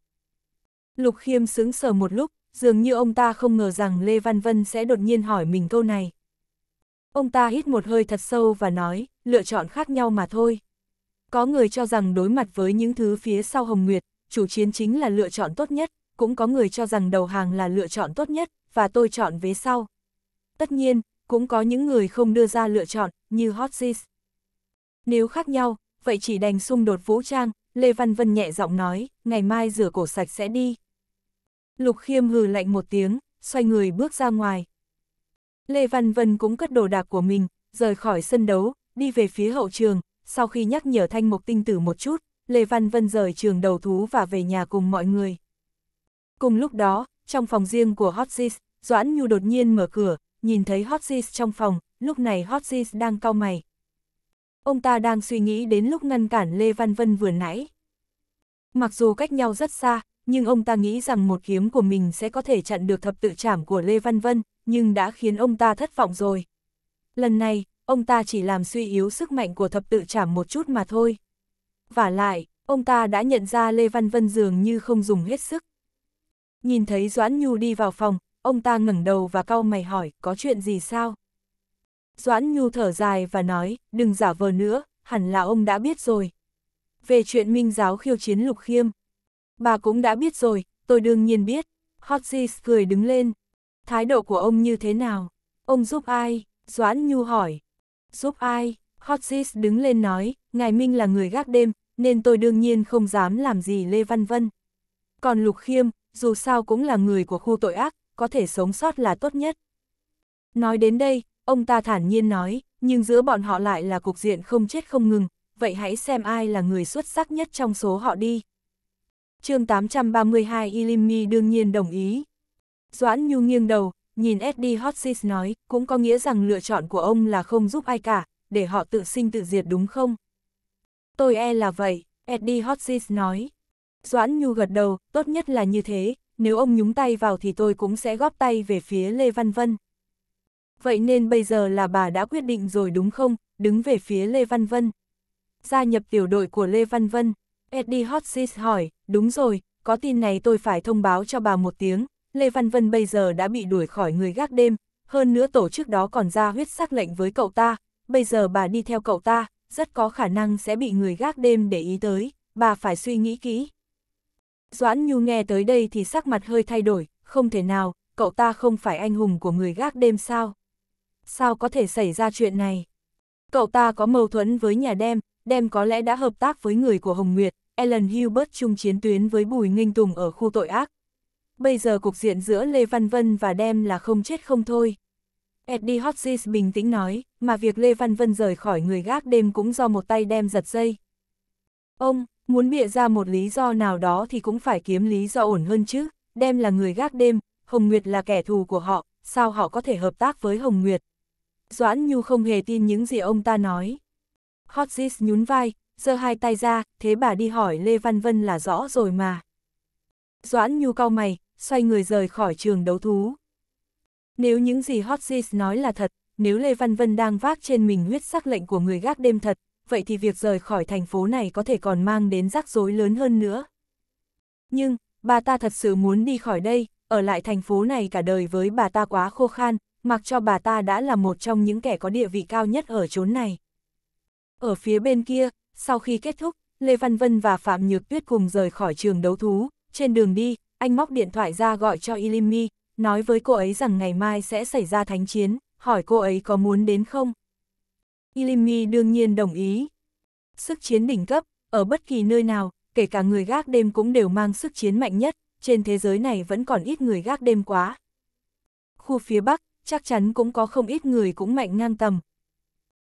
Lục khiêm sững sờ một lúc, dường như ông ta không ngờ rằng Lê Văn Vân sẽ đột nhiên hỏi mình câu này. Ông ta hít một hơi thật sâu và nói, lựa chọn khác nhau mà thôi. Có người cho rằng đối mặt với những thứ phía sau Hồng Nguyệt, chủ chiến chính là lựa chọn tốt nhất, cũng có người cho rằng đầu hàng là lựa chọn tốt nhất, và tôi chọn vế sau. Tất nhiên, cũng có những người không đưa ra lựa chọn, như Hotsis. Nếu khác nhau, vậy chỉ đành xung đột vũ trang, Lê Văn Vân nhẹ giọng nói, ngày mai rửa cổ sạch sẽ đi. Lục khiêm hừ lạnh một tiếng, xoay người bước ra ngoài, Lê Văn Vân cũng cất đồ đạc của mình, rời khỏi sân đấu, đi về phía hậu trường, sau khi nhắc nhở Thanh mục Tinh Tử một chút, Lê Văn Vân rời trường đầu thú và về nhà cùng mọi người. Cùng lúc đó, trong phòng riêng của Hotsis, Doãn Nhu đột nhiên mở cửa, nhìn thấy Hotsis trong phòng, lúc này Hotsis đang cau mày. Ông ta đang suy nghĩ đến lúc ngăn cản Lê Văn Vân vừa nãy. Mặc dù cách nhau rất xa, nhưng ông ta nghĩ rằng một kiếm của mình sẽ có thể chặn được thập tự trảm của Lê Văn Vân, nhưng đã khiến ông ta thất vọng rồi. Lần này, ông ta chỉ làm suy yếu sức mạnh của thập tự trảm một chút mà thôi. Và lại, ông ta đã nhận ra Lê Văn Vân dường như không dùng hết sức. Nhìn thấy Doãn Nhu đi vào phòng, ông ta ngẩng đầu và cau mày hỏi, có chuyện gì sao? Doãn Nhu thở dài và nói, đừng giả vờ nữa, hẳn là ông đã biết rồi. Về chuyện minh giáo khiêu chiến lục khiêm, bà cũng đã biết rồi, tôi đương nhiên biết. Hotzis cười đứng lên, Thái độ của ông như thế nào? Ông giúp ai? Doãn Nhu hỏi. Giúp ai? Hotzis đứng lên nói, Ngài Minh là người gác đêm, nên tôi đương nhiên không dám làm gì Lê Văn Vân. Còn Lục Khiêm, dù sao cũng là người của khu tội ác, có thể sống sót là tốt nhất. Nói đến đây, ông ta thản nhiên nói, nhưng giữa bọn họ lại là cục diện không chết không ngừng, vậy hãy xem ai là người xuất sắc nhất trong số họ đi. chương 832 Ilimi đương nhiên đồng ý, Doãn Nhu nghiêng đầu, nhìn Eddie Hotsis nói, cũng có nghĩa rằng lựa chọn của ông là không giúp ai cả, để họ tự sinh tự diệt đúng không? Tôi e là vậy, Eddie Hotsis nói. Doãn Nhu gật đầu, tốt nhất là như thế, nếu ông nhúng tay vào thì tôi cũng sẽ góp tay về phía Lê Văn Vân. Vậy nên bây giờ là bà đã quyết định rồi đúng không, đứng về phía Lê Văn Vân. Gia nhập tiểu đội của Lê Văn Vân, Eddie Hotsis hỏi, đúng rồi, có tin này tôi phải thông báo cho bà một tiếng, Lê Văn Vân bây giờ đã bị đuổi khỏi người gác đêm, hơn nữa tổ chức đó còn ra huyết sắc lệnh với cậu ta, bây giờ bà đi theo cậu ta, rất có khả năng sẽ bị người gác đêm để ý tới, bà phải suy nghĩ kỹ. Doãn Nhu nghe tới đây thì sắc mặt hơi thay đổi, không thể nào, cậu ta không phải anh hùng của người gác đêm sao? Sao có thể xảy ra chuyện này? Cậu ta có mâu thuẫn với nhà đem, đem có lẽ đã hợp tác với người của Hồng Nguyệt, Ellen Hubert chung chiến tuyến với Bùi Nghinh Tùng ở khu tội ác, bây giờ cục diện giữa Lê Văn Vân và Đem là không chết không thôi. Eddie Hodges bình tĩnh nói, mà việc Lê Văn Vân rời khỏi người gác đêm cũng do một tay Đem giật dây. Ông, muốn bịa ra một lý do nào đó thì cũng phải kiếm lý do ổn hơn chứ, Đem là người gác đêm, Hồng Nguyệt là kẻ thù của họ, sao họ có thể hợp tác với Hồng Nguyệt? Doãn Nhu không hề tin những gì ông ta nói. Hodges nhún vai, giơ hai tay ra, thế bà đi hỏi Lê Văn Vân là rõ rồi mà. Doãn Nhu cau mày, xoay người rời khỏi trường đấu thú. Nếu những gì Hotsis nói là thật, nếu Lê Văn Vân đang vác trên mình huyết sắc lệnh của người gác đêm thật, vậy thì việc rời khỏi thành phố này có thể còn mang đến rắc rối lớn hơn nữa. Nhưng, bà ta thật sự muốn đi khỏi đây, ở lại thành phố này cả đời với bà ta quá khô khan, mặc cho bà ta đã là một trong những kẻ có địa vị cao nhất ở chốn này. Ở phía bên kia, sau khi kết thúc, Lê Văn Vân và Phạm Nhược Tuyết cùng rời khỏi trường đấu thú, trên đường đi, anh móc điện thoại ra gọi cho Ilimi, nói với cô ấy rằng ngày mai sẽ xảy ra thánh chiến, hỏi cô ấy có muốn đến không. Ilimi đương nhiên đồng ý. Sức chiến đỉnh cấp, ở bất kỳ nơi nào, kể cả người gác đêm cũng đều mang sức chiến mạnh nhất, trên thế giới này vẫn còn ít người gác đêm quá. Khu phía Bắc, chắc chắn cũng có không ít người cũng mạnh ngang tầm.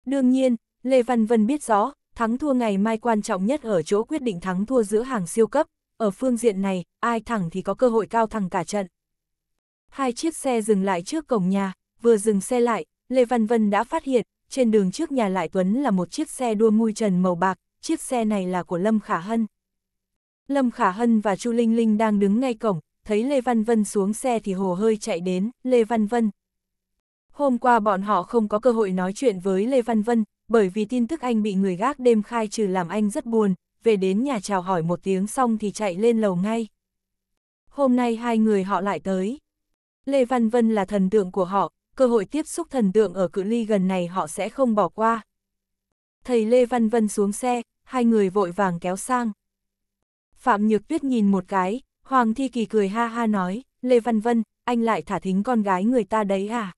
Đương nhiên, Lê Văn Vân biết rõ, thắng thua ngày mai quan trọng nhất ở chỗ quyết định thắng thua giữa hàng siêu cấp, ở phương diện này, ai thẳng thì có cơ hội cao thẳng cả trận. Hai chiếc xe dừng lại trước cổng nhà, vừa dừng xe lại, Lê Văn Vân đã phát hiện, trên đường trước nhà lại Tuấn là một chiếc xe đua mui trần màu bạc, chiếc xe này là của Lâm Khả Hân. Lâm Khả Hân và Chu Linh Linh đang đứng ngay cổng, thấy Lê Văn Vân xuống xe thì hồ hơi chạy đến, Lê Văn Vân. Hôm qua bọn họ không có cơ hội nói chuyện với Lê Văn Vân, bởi vì tin tức anh bị người gác đêm khai trừ làm anh rất buồn, về đến nhà chào hỏi một tiếng xong thì chạy lên lầu ngay. Hôm nay hai người họ lại tới. Lê Văn Vân là thần tượng của họ, cơ hội tiếp xúc thần tượng ở cự ly gần này họ sẽ không bỏ qua. Thầy Lê Văn Vân xuống xe, hai người vội vàng kéo sang. Phạm Nhược Tuyết nhìn một cái, Hoàng Thi Kỳ cười ha ha nói, Lê Văn Vân, anh lại thả thính con gái người ta đấy à?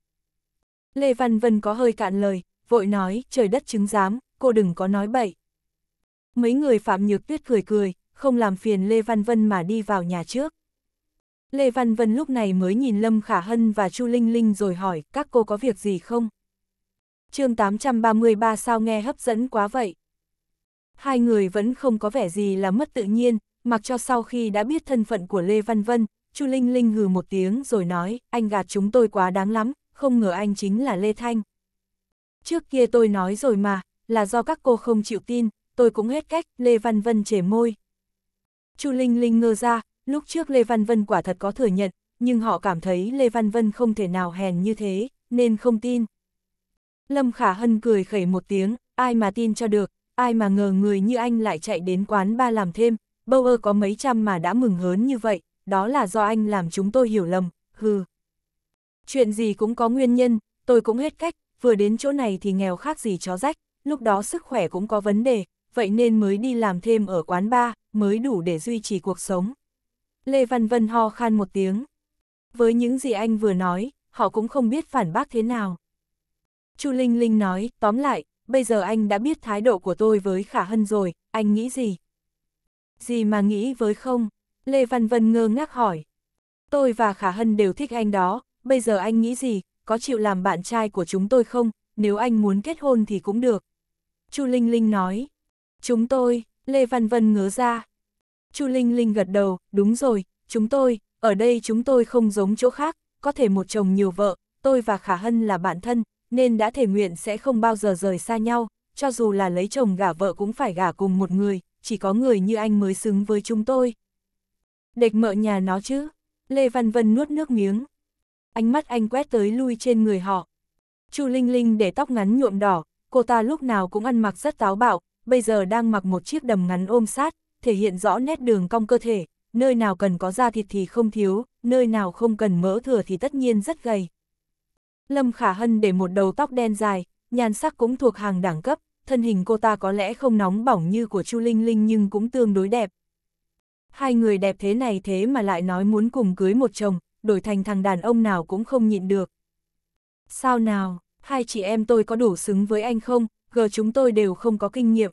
Lê Văn Vân có hơi cạn lời, vội nói, trời đất chứng giám, cô đừng có nói bậy. Mấy người Phạm Nhược Tuyết cười cười, không làm phiền Lê Văn Vân mà đi vào nhà trước. Lê Văn Vân lúc này mới nhìn Lâm Khả Hân và Chu Linh Linh rồi hỏi các cô có việc gì không? chương 833 sao nghe hấp dẫn quá vậy? Hai người vẫn không có vẻ gì là mất tự nhiên, mặc cho sau khi đã biết thân phận của Lê Văn Vân, Chu Linh Linh hừ một tiếng rồi nói, anh gạt chúng tôi quá đáng lắm, không ngờ anh chính là Lê Thanh. Trước kia tôi nói rồi mà, là do các cô không chịu tin, tôi cũng hết cách, Lê Văn Vân chề môi. Chu Linh Linh ngơ ra, lúc trước Lê Văn Vân quả thật có thừa nhận, nhưng họ cảm thấy Lê Văn Vân không thể nào hèn như thế, nên không tin. Lâm Khả Hân cười khẩy một tiếng, ai mà tin cho được, ai mà ngờ người như anh lại chạy đến quán ba làm thêm, bâu ơ có mấy trăm mà đã mừng hớn như vậy, đó là do anh làm chúng tôi hiểu lầm, hừ. Chuyện gì cũng có nguyên nhân, tôi cũng hết cách, vừa đến chỗ này thì nghèo khác gì chó rách, lúc đó sức khỏe cũng có vấn đề, vậy nên mới đi làm thêm ở quán bar, mới đủ để duy trì cuộc sống. Lê Văn Vân ho khan một tiếng. Với những gì anh vừa nói, họ cũng không biết phản bác thế nào. Chu Linh Linh nói, tóm lại, bây giờ anh đã biết thái độ của tôi với Khả Hân rồi, anh nghĩ gì? Gì mà nghĩ với không? Lê Văn Vân ngơ ngác hỏi. Tôi và Khả Hân đều thích anh đó, bây giờ anh nghĩ gì, có chịu làm bạn trai của chúng tôi không, nếu anh muốn kết hôn thì cũng được. Chu Linh Linh nói. Chúng tôi, Lê Văn Vân ngớ ra. Chu Linh Linh gật đầu, đúng rồi, chúng tôi, ở đây chúng tôi không giống chỗ khác, có thể một chồng nhiều vợ, tôi và Khả Hân là bạn thân, nên đã thể nguyện sẽ không bao giờ rời xa nhau, cho dù là lấy chồng gả vợ cũng phải gả cùng một người, chỉ có người như anh mới xứng với chúng tôi. Địch mợ nhà nó chứ, Lê Văn Vân nuốt nước miếng. Ánh mắt anh quét tới lui trên người họ. Chu Linh Linh để tóc ngắn nhuộm đỏ, cô ta lúc nào cũng ăn mặc rất táo bạo, bây giờ đang mặc một chiếc đầm ngắn ôm sát, thể hiện rõ nét đường cong cơ thể, nơi nào cần có da thịt thì không thiếu, nơi nào không cần mỡ thừa thì tất nhiên rất gầy. Lâm Khả Hân để một đầu tóc đen dài, nhan sắc cũng thuộc hàng đẳng cấp, thân hình cô ta có lẽ không nóng bỏng như của Chu Linh Linh nhưng cũng tương đối đẹp. Hai người đẹp thế này thế mà lại nói muốn cùng cưới một chồng, đổi thành thằng đàn ông nào cũng không nhịn được. Sao nào, hai chị em tôi có đủ xứng với anh không? G chúng tôi đều không có kinh nghiệm.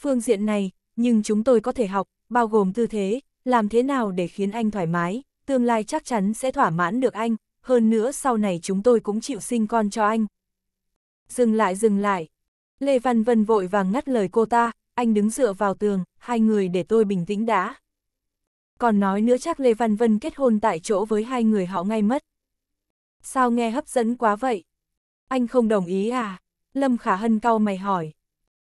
Phương diện này, nhưng chúng tôi có thể học, bao gồm tư thế, làm thế nào để khiến anh thoải mái, tương lai chắc chắn sẽ thỏa mãn được anh, hơn nữa sau này chúng tôi cũng chịu sinh con cho anh. Dừng lại dừng lại. Lê Văn Vân vội vàng ngắt lời cô ta, anh đứng dựa vào tường, hai người để tôi bình tĩnh đã. Còn nói nữa chắc Lê Văn Vân kết hôn tại chỗ với hai người họ ngay mất. Sao nghe hấp dẫn quá vậy? Anh không đồng ý à? Lâm Khả Hân cau mày hỏi.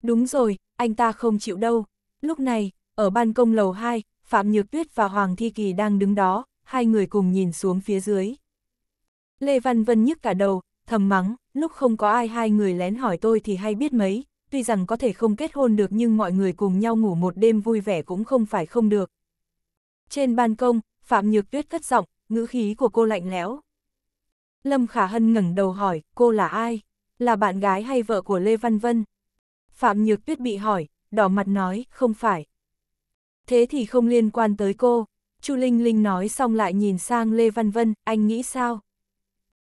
Đúng rồi, anh ta không chịu đâu. Lúc này, ở ban công lầu 2, Phạm Nhược Tuyết và Hoàng Thi Kỳ đang đứng đó, hai người cùng nhìn xuống phía dưới. Lê Văn Vân nhức cả đầu, thầm mắng, lúc không có ai hai người lén hỏi tôi thì hay biết mấy, tuy rằng có thể không kết hôn được nhưng mọi người cùng nhau ngủ một đêm vui vẻ cũng không phải không được. Trên ban công, Phạm Nhược Tuyết cất giọng, ngữ khí của cô lạnh lẽo. Lâm Khả Hân ngẩng đầu hỏi, cô là ai? là bạn gái hay vợ của Lê Văn Vân? Phạm Nhược Tuyết bị hỏi, đỏ mặt nói, không phải. Thế thì không liên quan tới cô. Chu Linh Linh nói xong lại nhìn sang Lê Văn Vân, anh nghĩ sao?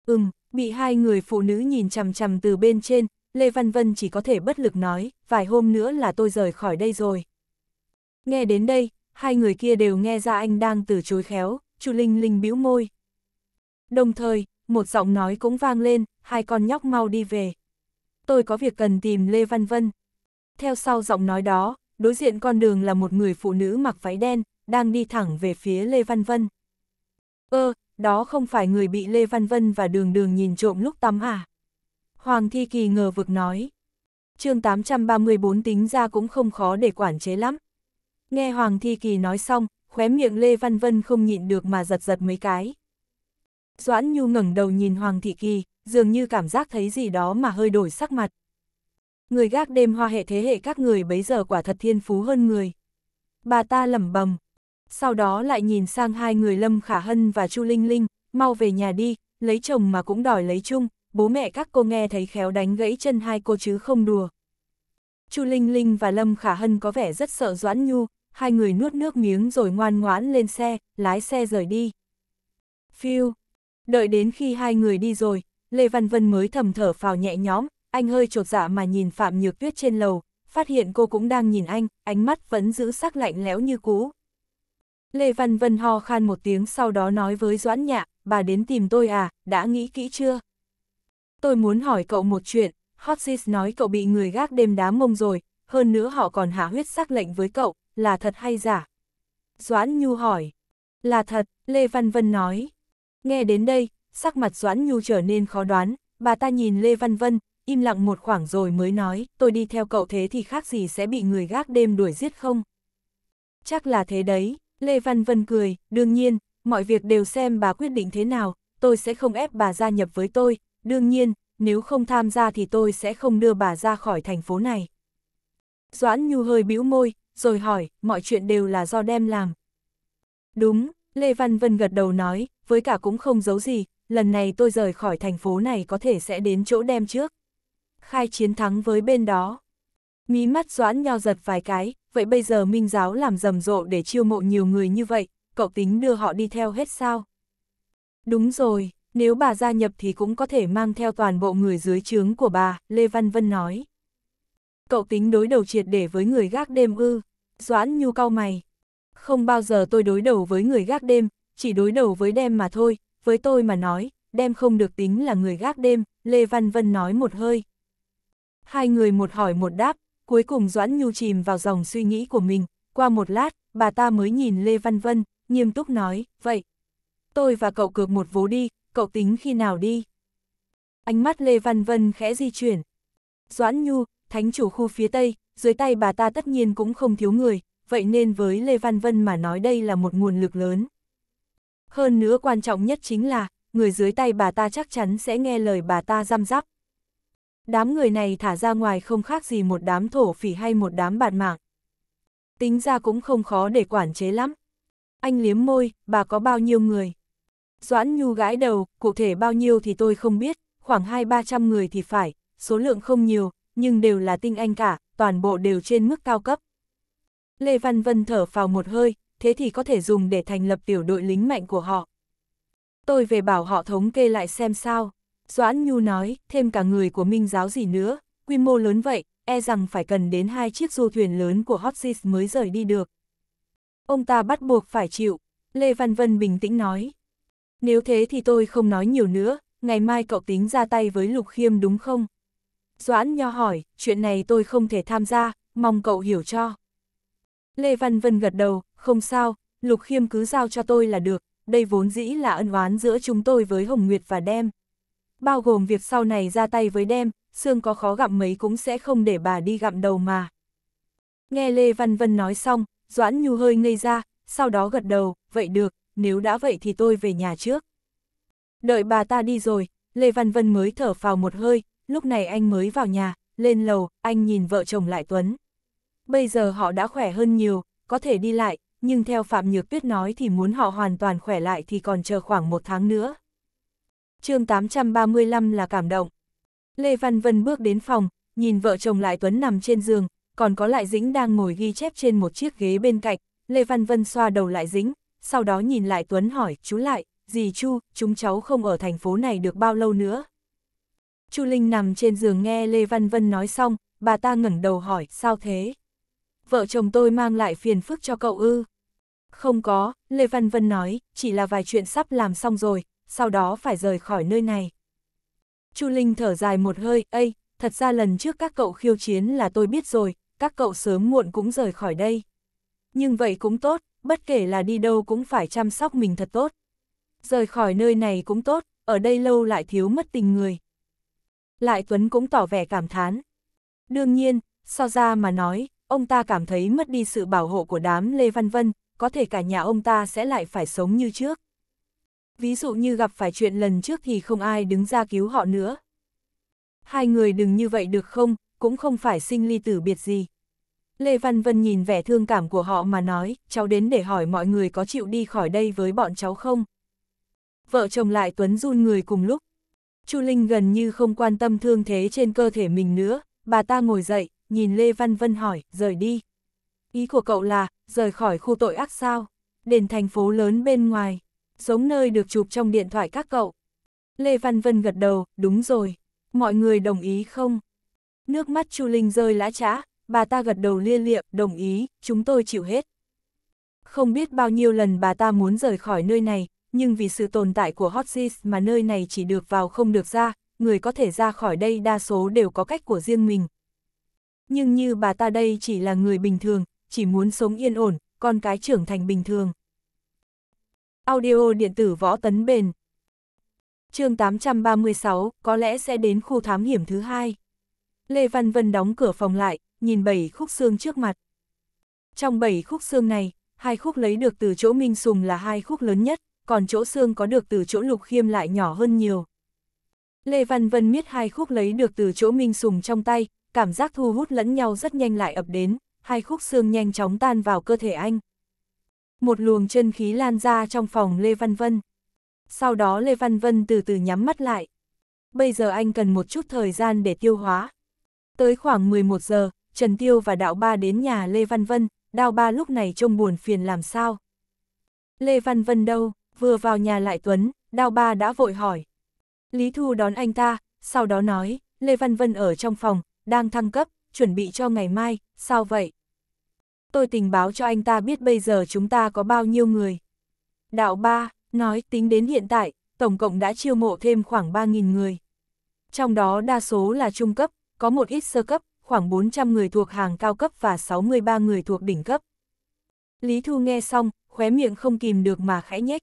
Ừm, bị hai người phụ nữ nhìn chằm chằm từ bên trên, Lê Văn Vân chỉ có thể bất lực nói, vài hôm nữa là tôi rời khỏi đây rồi. Nghe đến đây, hai người kia đều nghe ra anh đang từ chối khéo, Chu Linh Linh bĩu môi. Đồng thời, một giọng nói cũng vang lên, hai con nhóc mau đi về. Tôi có việc cần tìm Lê Văn Vân. Theo sau giọng nói đó, đối diện con đường là một người phụ nữ mặc váy đen, đang đi thẳng về phía Lê Văn Vân. Ơ, ờ, đó không phải người bị Lê Văn Vân và đường đường nhìn trộm lúc tắm à? Hoàng Thi Kỳ ngờ vực nói. chương 834 tính ra cũng không khó để quản chế lắm. Nghe Hoàng Thi Kỳ nói xong, khóe miệng Lê Văn Vân không nhịn được mà giật giật mấy cái. Doãn Nhu ngẩng đầu nhìn Hoàng Thị Kỳ, dường như cảm giác thấy gì đó mà hơi đổi sắc mặt. Người gác đêm hoa hệ thế hệ các người bấy giờ quả thật thiên phú hơn người. Bà ta lẩm bẩm, sau đó lại nhìn sang hai người Lâm Khả Hân và Chu Linh Linh, mau về nhà đi, lấy chồng mà cũng đòi lấy chung, bố mẹ các cô nghe thấy khéo đánh gãy chân hai cô chứ không đùa. Chu Linh Linh và Lâm Khả Hân có vẻ rất sợ Doãn Nhu, hai người nuốt nước miếng rồi ngoan ngoãn lên xe, lái xe rời đi. Phiêu, Đợi đến khi hai người đi rồi, Lê Văn Vân mới thầm thở phào nhẹ nhõm, anh hơi trột dạ mà nhìn Phạm Nhược Tuyết trên lầu, phát hiện cô cũng đang nhìn anh, ánh mắt vẫn giữ sắc lạnh lẽo như cũ. Lê Văn Vân ho khan một tiếng sau đó nói với Doãn Nhạ, bà đến tìm tôi à, đã nghĩ kỹ chưa? Tôi muốn hỏi cậu một chuyện, Hot nói cậu bị người gác đêm đá mông rồi, hơn nữa họ còn hạ huyết sắc lệnh với cậu, là thật hay giả? Doãn Nhu hỏi, là thật, Lê Văn Vân nói, Nghe đến đây, sắc mặt Doãn Nhu trở nên khó đoán, bà ta nhìn Lê Văn Vân, im lặng một khoảng rồi mới nói, tôi đi theo cậu thế thì khác gì sẽ bị người gác đêm đuổi giết không? Chắc là thế đấy, Lê Văn Vân cười, đương nhiên, mọi việc đều xem bà quyết định thế nào, tôi sẽ không ép bà gia nhập với tôi, đương nhiên, nếu không tham gia thì tôi sẽ không đưa bà ra khỏi thành phố này. Doãn Nhu hơi bĩu môi, rồi hỏi, mọi chuyện đều là do đem làm. Đúng, Lê Văn Vân gật đầu nói, với cả cũng không giấu gì, lần này tôi rời khỏi thành phố này có thể sẽ đến chỗ đem trước. Khai chiến thắng với bên đó. Mí mắt doãn nho giật vài cái, vậy bây giờ Minh Giáo làm rầm rộ để chiêu mộ nhiều người như vậy, cậu tính đưa họ đi theo hết sao? Đúng rồi, nếu bà gia nhập thì cũng có thể mang theo toàn bộ người dưới trướng của bà, Lê Văn Vân nói. Cậu tính đối đầu triệt để với người gác đêm ư, Doãn Nhu cau mày. Không bao giờ tôi đối đầu với người gác đêm, chỉ đối đầu với đem mà thôi, với tôi mà nói, đem không được tính là người gác đêm, Lê Văn Vân nói một hơi. Hai người một hỏi một đáp, cuối cùng Doãn Nhu chìm vào dòng suy nghĩ của mình, qua một lát, bà ta mới nhìn Lê Văn Vân, nghiêm túc nói, vậy. Tôi và cậu cược một vố đi, cậu tính khi nào đi? Ánh mắt Lê Văn Vân khẽ di chuyển. Doãn Nhu, thánh chủ khu phía Tây, dưới tay bà ta tất nhiên cũng không thiếu người, vậy nên với Lê Văn Vân mà nói đây là một nguồn lực lớn. Hơn nữa quan trọng nhất chính là, người dưới tay bà ta chắc chắn sẽ nghe lời bà ta giam giáp. Đám người này thả ra ngoài không khác gì một đám thổ phỉ hay một đám bạt mạng. Tính ra cũng không khó để quản chế lắm. Anh liếm môi, bà có bao nhiêu người? Doãn Nhu gãi đầu, cụ thể bao nhiêu thì tôi không biết, khoảng hai ba trăm người thì phải, số lượng không nhiều, nhưng đều là tinh anh cả, toàn bộ đều trên mức cao cấp. Lê Văn Vân thở phào một hơi, thế thì có thể dùng để thành lập tiểu đội lính mạnh của họ. Tôi về bảo họ thống kê lại xem sao. Doãn Nhu nói, thêm cả người của Minh giáo gì nữa, quy mô lớn vậy, e rằng phải cần đến hai chiếc du thuyền lớn của Hotsis mới rời đi được. Ông ta bắt buộc phải chịu, Lê Văn Vân bình tĩnh nói. Nếu thế thì tôi không nói nhiều nữa, ngày mai cậu tính ra tay với Lục Khiêm đúng không? Doãn Nho hỏi, chuyện này tôi không thể tham gia, mong cậu hiểu cho. Lê Văn Vân gật đầu, không sao, Lục Khiêm cứ giao cho tôi là được, đây vốn dĩ là ân oán giữa chúng tôi với Hồng Nguyệt và Đem. Bao gồm việc sau này ra tay với Đem, Sương có khó gặm mấy cũng sẽ không để bà đi gặm đầu mà. Nghe Lê Văn Vân nói xong, Doãn Nhu hơi ngây ra, sau đó gật đầu, vậy được, nếu đã vậy thì tôi về nhà trước. Đợi bà ta đi rồi, Lê Văn Vân mới thở phào một hơi, lúc này anh mới vào nhà, lên lầu, anh nhìn vợ chồng lại Tuấn bây giờ họ đã khỏe hơn nhiều, có thể đi lại, nhưng theo Phạm Nhược Tuyết nói thì muốn họ hoàn toàn khỏe lại thì còn chờ khoảng một tháng nữa. chương 835 là cảm động. Lê Văn Vân bước đến phòng, nhìn vợ chồng lại Tuấn nằm trên giường, còn có lại Dĩnh đang ngồi ghi chép trên một chiếc ghế bên cạnh, Lê Văn Vân xoa đầu lại Dĩnh, sau đó nhìn lại Tuấn hỏi, chú lại, dì Chu, chúng cháu không ở thành phố này được bao lâu nữa. Chu Linh nằm trên giường nghe Lê Văn Vân nói xong, bà ta ngẩng đầu hỏi, sao thế? vợ chồng tôi mang lại phiền phức cho cậu ư. Không có, Lê Văn Vân nói, chỉ là vài chuyện sắp làm xong rồi, sau đó phải rời khỏi nơi này. Chu Linh thở dài một hơi, Ây, thật ra lần trước các cậu khiêu chiến là tôi biết rồi, các cậu sớm muộn cũng rời khỏi đây. Nhưng vậy cũng tốt, bất kể là đi đâu cũng phải chăm sóc mình thật tốt. Rời khỏi nơi này cũng tốt, ở đây lâu lại thiếu mất tình người. Lại Tuấn cũng tỏ vẻ cảm thán. Đương nhiên, so ra mà nói, ông ta cảm thấy mất đi sự bảo hộ của đám Lê Văn Vân, có thể cả nhà ông ta sẽ lại phải sống như trước. Ví dụ như gặp phải chuyện lần trước thì không ai đứng ra cứu họ nữa. Hai người đừng như vậy được không, cũng không phải sinh ly tử biệt gì. Lê Văn Vân nhìn vẻ thương cảm của họ mà nói, cháu đến để hỏi mọi người có chịu đi khỏi đây với bọn cháu không. Vợ chồng lại Tuấn run người cùng lúc. Chu Linh gần như không quan tâm thương thế trên cơ thể mình nữa, bà ta ngồi dậy, nhìn Lê Văn Vân hỏi, rời đi. Ý của cậu là, rời khỏi khu tội ác sao? Đền thành phố lớn bên ngoài, giống nơi được chụp trong điện thoại các cậu. Lê Văn Vân gật đầu, đúng rồi. Mọi người đồng ý không? Nước mắt Chu Linh rơi lã trã, bà ta gật đầu lia lịa, đồng ý, chúng tôi chịu hết. Không biết bao nhiêu lần bà ta muốn rời khỏi nơi này, nhưng vì sự tồn tại của Hot Seas mà nơi này chỉ được vào không được ra, người có thể ra khỏi đây đa số đều có cách của riêng mình, nhưng như bà ta đây chỉ là người bình thường, chỉ muốn sống yên ổn, con cái trưởng thành bình thường. Audio điện tử võ tấn bền chương 836, có lẽ sẽ đến khu thám hiểm thứ hai. Lê Văn Vân đóng cửa phòng lại, nhìn bảy khúc xương trước mặt. Trong bảy khúc xương này, hai khúc lấy được từ chỗ Minh Sùng là hai khúc lớn nhất, còn chỗ xương có được từ chỗ Lục Khiêm lại nhỏ hơn nhiều. Lê Văn Vân miết hai khúc lấy được từ chỗ Minh Sùng trong tay, cảm giác thu hút lẫn nhau rất nhanh lại ập đến, hai khúc xương nhanh chóng tan vào cơ thể anh. Một luồng chân khí lan ra trong phòng Lê Văn Vân. Sau đó Lê Văn Vân từ từ nhắm mắt lại. Bây giờ anh cần một chút thời gian để tiêu hóa. Tới khoảng 11 giờ, Trần Tiêu và Đạo Ba đến nhà Lê Văn Vân, đạo Ba lúc này trông buồn phiền làm sao. Lê Văn Vân đâu, vừa vào nhà lại Tuấn, đạo Ba đã vội hỏi. Lý Thu đón anh ta, sau đó nói, Lê Văn Vân ở trong phòng, đang thăng cấp, chuẩn bị cho ngày mai, sao vậy? Tôi tình báo cho anh ta biết bây giờ chúng ta có bao nhiêu người. Đạo ba nói tính đến hiện tại, tổng cộng đã chiêu mộ thêm khoảng 3.000 người. Trong đó đa số là trung cấp, có một ít sơ cấp, khoảng 400 người thuộc hàng cao cấp và 63 người thuộc đỉnh cấp. Lý Thu nghe xong, khóe miệng không kìm được mà khẽ nhếch.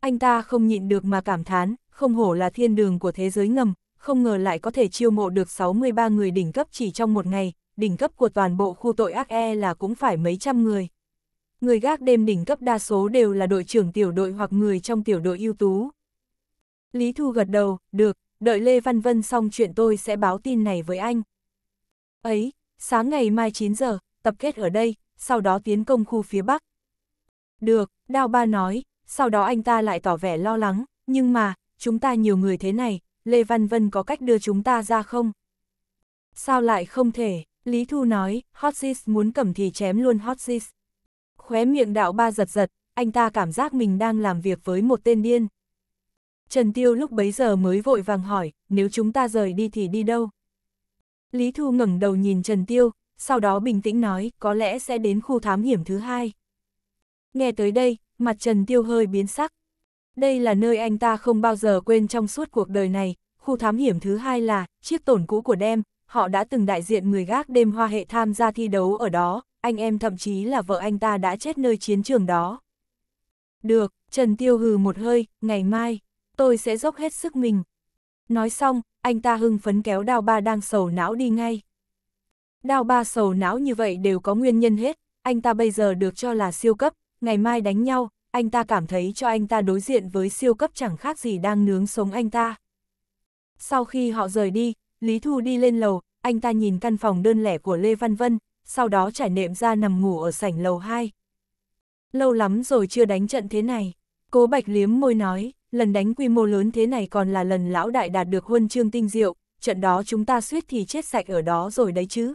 Anh ta không nhịn được mà cảm thán, không hổ là thiên đường của thế giới ngầm, không ngờ lại có thể chiêu mộ được 63 người đỉnh cấp chỉ trong một ngày, đỉnh cấp của toàn bộ khu tội ác e là cũng phải mấy trăm người. Người gác đêm đỉnh cấp đa số đều là đội trưởng tiểu đội hoặc người trong tiểu đội ưu tú. Lý Thu gật đầu, được, đợi Lê Văn Vân xong chuyện tôi sẽ báo tin này với anh. Ấy, sáng ngày mai 9 giờ, tập kết ở đây, sau đó tiến công khu phía Bắc. Được, Đao Ba nói, sau đó anh ta lại tỏ vẻ lo lắng, nhưng mà, chúng ta nhiều người thế này, Lê Văn Vân có cách đưa chúng ta ra không? Sao lại không thể? Lý Thu nói, Hotsis muốn cầm thì chém luôn Hotsis. Khóe miệng đạo ba giật giật, anh ta cảm giác mình đang làm việc với một tên điên. Trần Tiêu lúc bấy giờ mới vội vàng hỏi, nếu chúng ta rời đi thì đi đâu? Lý Thu ngẩng đầu nhìn Trần Tiêu, sau đó bình tĩnh nói, có lẽ sẽ đến khu thám hiểm thứ hai. Nghe tới đây, mặt Trần Tiêu hơi biến sắc, đây là nơi anh ta không bao giờ quên trong suốt cuộc đời này. Khu thám hiểm thứ hai là, chiếc tổn cũ của Dem, họ đã từng đại diện người gác đêm hoa hệ tham gia thi đấu ở đó, anh em thậm chí là vợ anh ta đã chết nơi chiến trường đó. Được, Trần Tiêu hừ một hơi, ngày mai, tôi sẽ dốc hết sức mình. Nói xong, anh ta hưng phấn kéo đao ba đang sầu não đi ngay. Đao ba sầu não như vậy đều có nguyên nhân hết, anh ta bây giờ được cho là siêu cấp, ngày mai đánh nhau, anh ta cảm thấy cho anh ta đối diện với siêu cấp chẳng khác gì đang nướng sống anh ta. Sau khi họ rời đi, Lý Thu đi lên lầu, anh ta nhìn căn phòng đơn lẻ của Lê Văn Vân, sau đó trải nệm ra nằm ngủ ở sảnh lầu 2. Lâu lắm rồi chưa đánh trận thế này, cố Bạch liếm môi nói, lần đánh quy mô lớn thế này còn là lần lão đại đạt được huân chương tinh diệu, trận đó chúng ta suýt thì chết sạch ở đó rồi đấy chứ.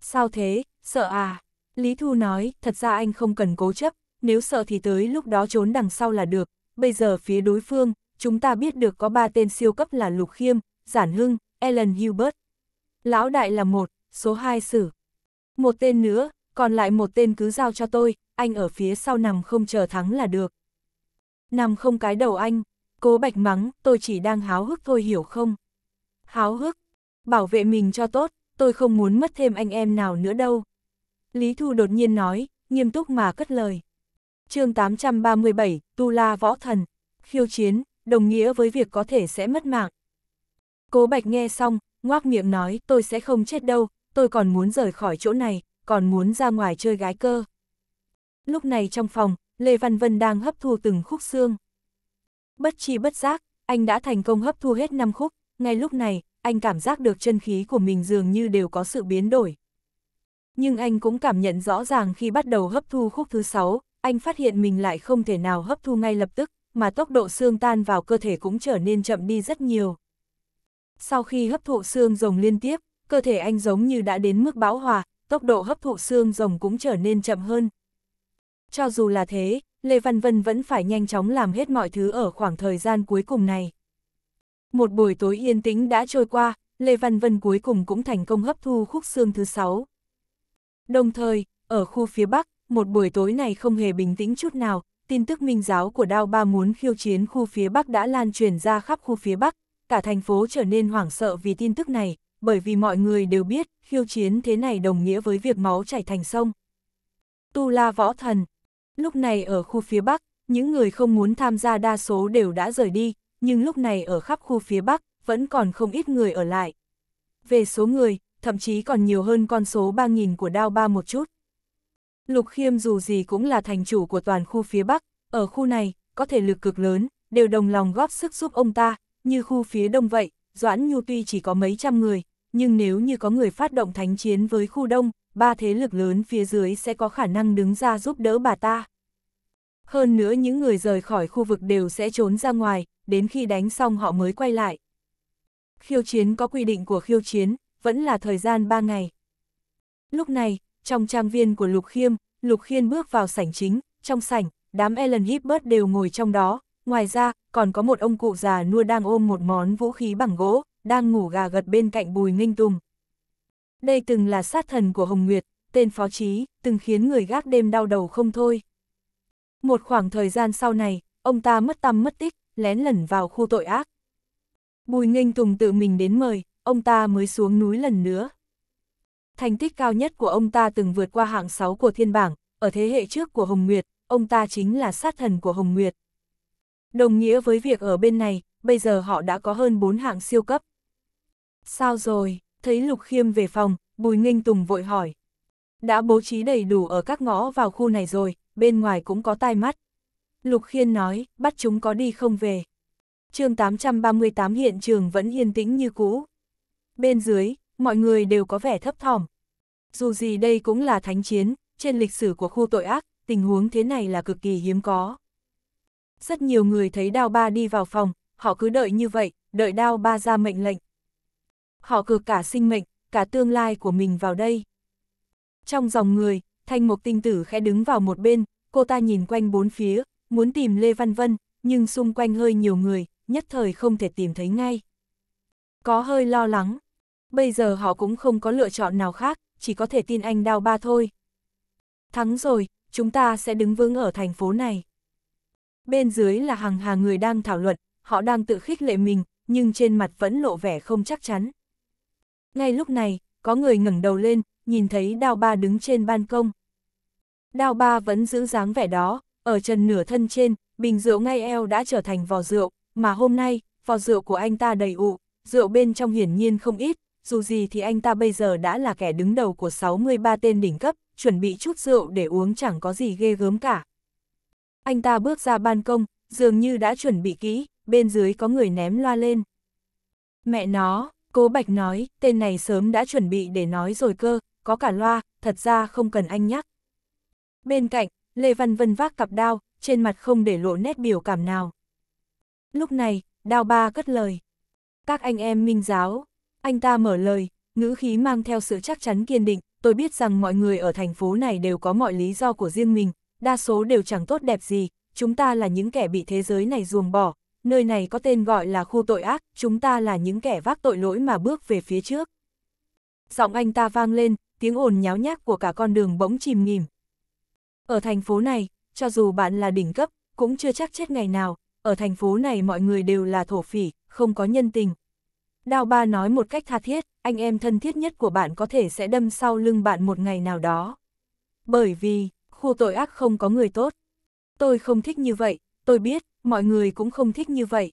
Sao thế, sợ à? Lý Thu nói, thật ra anh không cần cố chấp, nếu sợ thì tới lúc đó trốn đằng sau là được, bây giờ phía đối phương, chúng ta biết được có ba tên siêu cấp là Lục Khiêm, Giản Hưng, Ellen Hubert. Lão đại là một, số hai xử, Một tên nữa, còn lại một tên cứ giao cho tôi, anh ở phía sau nằm không chờ thắng là được. Nằm không cái đầu anh, cố bạch mắng, tôi chỉ đang háo hức thôi hiểu không? Háo hức, bảo vệ mình cho tốt, tôi không muốn mất thêm anh em nào nữa đâu. Lý Thu đột nhiên nói, nghiêm túc mà cất lời chương 837, Tu La Võ Thần, khiêu chiến, đồng nghĩa với việc có thể sẽ mất mạng. Cố Bạch nghe xong, ngoác miệng nói tôi sẽ không chết đâu, tôi còn muốn rời khỏi chỗ này, còn muốn ra ngoài chơi gái cơ. Lúc này trong phòng, Lê Văn Vân đang hấp thu từng khúc xương. Bất chi bất giác, anh đã thành công hấp thu hết 5 khúc, ngay lúc này, anh cảm giác được chân khí của mình dường như đều có sự biến đổi. Nhưng anh cũng cảm nhận rõ ràng khi bắt đầu hấp thu khúc thứ 6, anh phát hiện mình lại không thể nào hấp thu ngay lập tức, mà tốc độ xương tan vào cơ thể cũng trở nên chậm đi rất nhiều. Sau khi hấp thụ xương rồng liên tiếp, cơ thể anh giống như đã đến mức bão hòa, tốc độ hấp thụ xương rồng cũng trở nên chậm hơn. Cho dù là thế, Lê Văn Vân vẫn phải nhanh chóng làm hết mọi thứ ở khoảng thời gian cuối cùng này. Một buổi tối yên tĩnh đã trôi qua, Lê Văn Vân cuối cùng cũng thành công hấp thu khúc xương thứ sáu. Đồng thời, ở khu phía Bắc, một buổi tối này không hề bình tĩnh chút nào, tin tức minh giáo của Đao Ba muốn khiêu chiến khu phía Bắc đã lan truyền ra khắp khu phía Bắc, cả thành phố trở nên hoảng sợ vì tin tức này, bởi vì mọi người đều biết khiêu chiến thế này đồng nghĩa với việc máu chảy thành sông. Tu La Võ Thần Lúc này ở khu phía Bắc, những người không muốn tham gia đa số đều đã rời đi, nhưng lúc này ở khắp khu phía Bắc, vẫn còn không ít người ở lại. Về số người, thậm chí còn nhiều hơn con số 3.000 của Đao Ba một chút. Lục Khiêm dù gì cũng là thành chủ của toàn khu phía Bắc, ở khu này, có thể lực cực lớn, đều đồng lòng góp sức giúp ông ta, như khu phía Đông vậy, Doãn Nhu tuy chỉ có mấy trăm người, nhưng nếu như có người phát động thánh chiến với khu Đông, ba thế lực lớn phía dưới sẽ có khả năng đứng ra giúp đỡ bà ta. Hơn nữa những người rời khỏi khu vực đều sẽ trốn ra ngoài, đến khi đánh xong họ mới quay lại. Khiêu chiến có quy định của khiêu chiến, vẫn là thời gian 3 ngày. Lúc này, trong trang viên của Lục Khiêm, Lục Khiên bước vào sảnh chính, trong sảnh, đám Ellen Hibbert đều ngồi trong đó, ngoài ra, còn có một ông cụ già nua đang ôm một món vũ khí bằng gỗ, đang ngủ gà gật bên cạnh Bùi Nghinh Tùng. Đây từng là sát thần của Hồng Nguyệt, tên phó trí, từng khiến người gác đêm đau đầu không thôi. Một khoảng thời gian sau này, ông ta mất tâm mất tích, lén lẩn vào khu tội ác. Bùi Nghinh Tùng tự mình đến mời, ông ta mới xuống núi lần nữa thành tích cao nhất của ông ta từng vượt qua hạng 6 của thiên bảng, ở thế hệ trước của Hồng Nguyệt, ông ta chính là sát thần của Hồng Nguyệt. Đồng nghĩa với việc ở bên này, bây giờ họ đã có hơn 4 hạng siêu cấp. Sao rồi, thấy Lục Khiêm về phòng, Bùi Nghinh Tùng vội hỏi. Đã bố trí đầy đủ ở các ngõ vào khu này rồi, bên ngoài cũng có tai mắt. Lục Khiên nói, bắt chúng có đi không về. chương 838 hiện trường vẫn yên tĩnh như cũ. Bên dưới, mọi người đều có vẻ thấp thỏm. Dù gì đây cũng là thánh chiến, trên lịch sử của khu tội ác, tình huống thế này là cực kỳ hiếm có. Rất nhiều người thấy đao ba đi vào phòng, họ cứ đợi như vậy, đợi đao ba ra mệnh lệnh. Họ cược cả sinh mệnh, cả tương lai của mình vào đây. Trong dòng người, thanh mục tinh tử khẽ đứng vào một bên, cô ta nhìn quanh bốn phía, muốn tìm Lê Văn Vân, nhưng xung quanh hơi nhiều người, nhất thời không thể tìm thấy ngay. Có hơi lo lắng, Bây giờ họ cũng không có lựa chọn nào khác, chỉ có thể tin anh đao ba thôi. Thắng rồi, chúng ta sẽ đứng vững ở thành phố này. Bên dưới là hàng hà người đang thảo luận, họ đang tự khích lệ mình, nhưng trên mặt vẫn lộ vẻ không chắc chắn. Ngay lúc này, có người ngẩng đầu lên, nhìn thấy đao ba đứng trên ban công. Đao ba vẫn giữ dáng vẻ đó, ở trần nửa thân trên, bình rượu ngay eo đã trở thành vò rượu, mà hôm nay, vò rượu của anh ta đầy ụ, rượu bên trong hiển nhiên không ít, dù gì thì anh ta bây giờ đã là kẻ đứng đầu của 63 tên đỉnh cấp, chuẩn bị chút rượu để uống chẳng có gì ghê gớm cả. Anh ta bước ra ban công, dường như đã chuẩn bị kỹ, bên dưới có người ném loa lên. Mẹ nó, cố Bạch nói, tên này sớm đã chuẩn bị để nói rồi cơ, có cả loa, thật ra không cần anh nhắc. Bên cạnh, Lê Văn Vân vác cặp đao, trên mặt không để lộ nét biểu cảm nào. Lúc này, đao ba cất lời. Các anh em minh giáo, anh ta mở lời, ngữ khí mang theo sự chắc chắn kiên định, tôi biết rằng mọi người ở thành phố này đều có mọi lý do của riêng mình, đa số đều chẳng tốt đẹp gì, chúng ta là những kẻ bị thế giới này ruồng bỏ, nơi này có tên gọi là khu tội ác, chúng ta là những kẻ vác tội lỗi mà bước về phía trước. Giọng anh ta vang lên, tiếng ồn nháo nhác của cả con đường bỗng chìm nghỉm. Ở thành phố này, cho dù bạn là đỉnh cấp, cũng chưa chắc chết ngày nào, ở thành phố này mọi người đều là thổ phỉ, không có nhân tình, Đao ba nói một cách tha thiết, anh em thân thiết nhất của bạn có thể sẽ đâm sau lưng bạn một ngày nào đó. Bởi vì, khu tội ác không có người tốt. Tôi không thích như vậy, tôi biết, mọi người cũng không thích như vậy.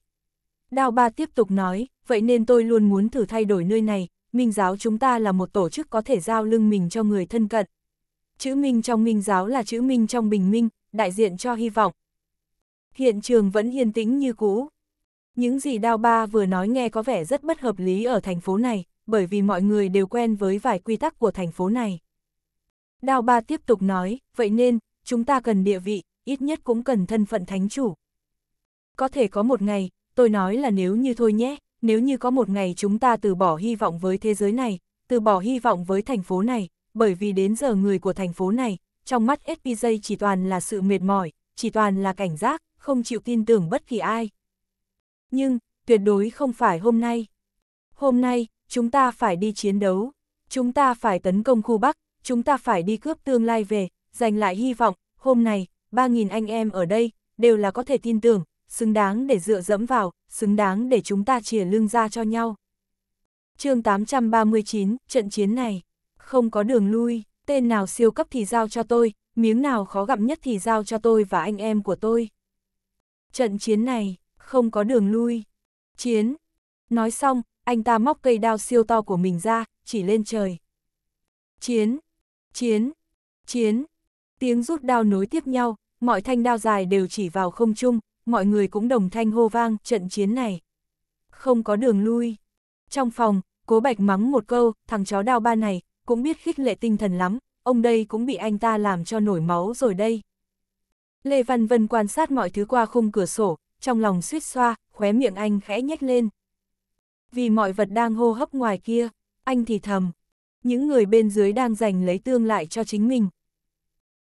Đao ba tiếp tục nói, vậy nên tôi luôn muốn thử thay đổi nơi này, Minh giáo chúng ta là một tổ chức có thể giao lưng mình cho người thân cận. Chữ Minh trong Minh giáo là chữ Minh trong Bình Minh, đại diện cho hy vọng. Hiện trường vẫn yên tĩnh như cũ, những gì Đao Ba vừa nói nghe có vẻ rất bất hợp lý ở thành phố này, bởi vì mọi người đều quen với vài quy tắc của thành phố này. Đao Ba tiếp tục nói, vậy nên, chúng ta cần địa vị, ít nhất cũng cần thân phận thánh chủ. Có thể có một ngày, tôi nói là nếu như thôi nhé, nếu như có một ngày chúng ta từ bỏ hy vọng với thế giới này, từ bỏ hy vọng với thành phố này, bởi vì đến giờ người của thành phố này, trong mắt SPJ chỉ toàn là sự mệt mỏi, chỉ toàn là cảnh giác, không chịu tin tưởng bất kỳ ai, nhưng, tuyệt đối không phải hôm nay. Hôm nay, chúng ta phải đi chiến đấu, chúng ta phải tấn công khu Bắc, chúng ta phải đi cướp tương lai về, giành lại hy vọng, hôm nay, 3.000 anh em ở đây, đều là có thể tin tưởng, xứng đáng để dựa dẫm vào, xứng đáng để chúng ta chìa lưng ra cho nhau. chương 839, trận chiến này, không có đường lui, tên nào siêu cấp thì giao cho tôi, miếng nào khó gặm nhất thì giao cho tôi và anh em của tôi. Trận chiến này, không có đường lui. Chiến! Nói xong, anh ta móc cây đao siêu to của mình ra, chỉ lên trời. Chiến! Chiến! Chiến! Tiếng rút đao nối tiếp nhau, mọi thanh đao dài đều chỉ vào không trung, mọi người cũng đồng thanh hô vang trận chiến này. Không có đường lui. Trong phòng, cố bạch mắng một câu, thằng chó đao ba này, cũng biết khích lệ tinh thần lắm, ông đây cũng bị anh ta làm cho nổi máu rồi đây. Lê Văn Vân quan sát mọi thứ qua khung cửa sổ, trong lòng suýt xoa, khóe miệng anh khẽ nhếch lên. Vì mọi vật đang hô hấp ngoài kia, anh thì thầm. Những người bên dưới đang giành lấy tương lại cho chính mình.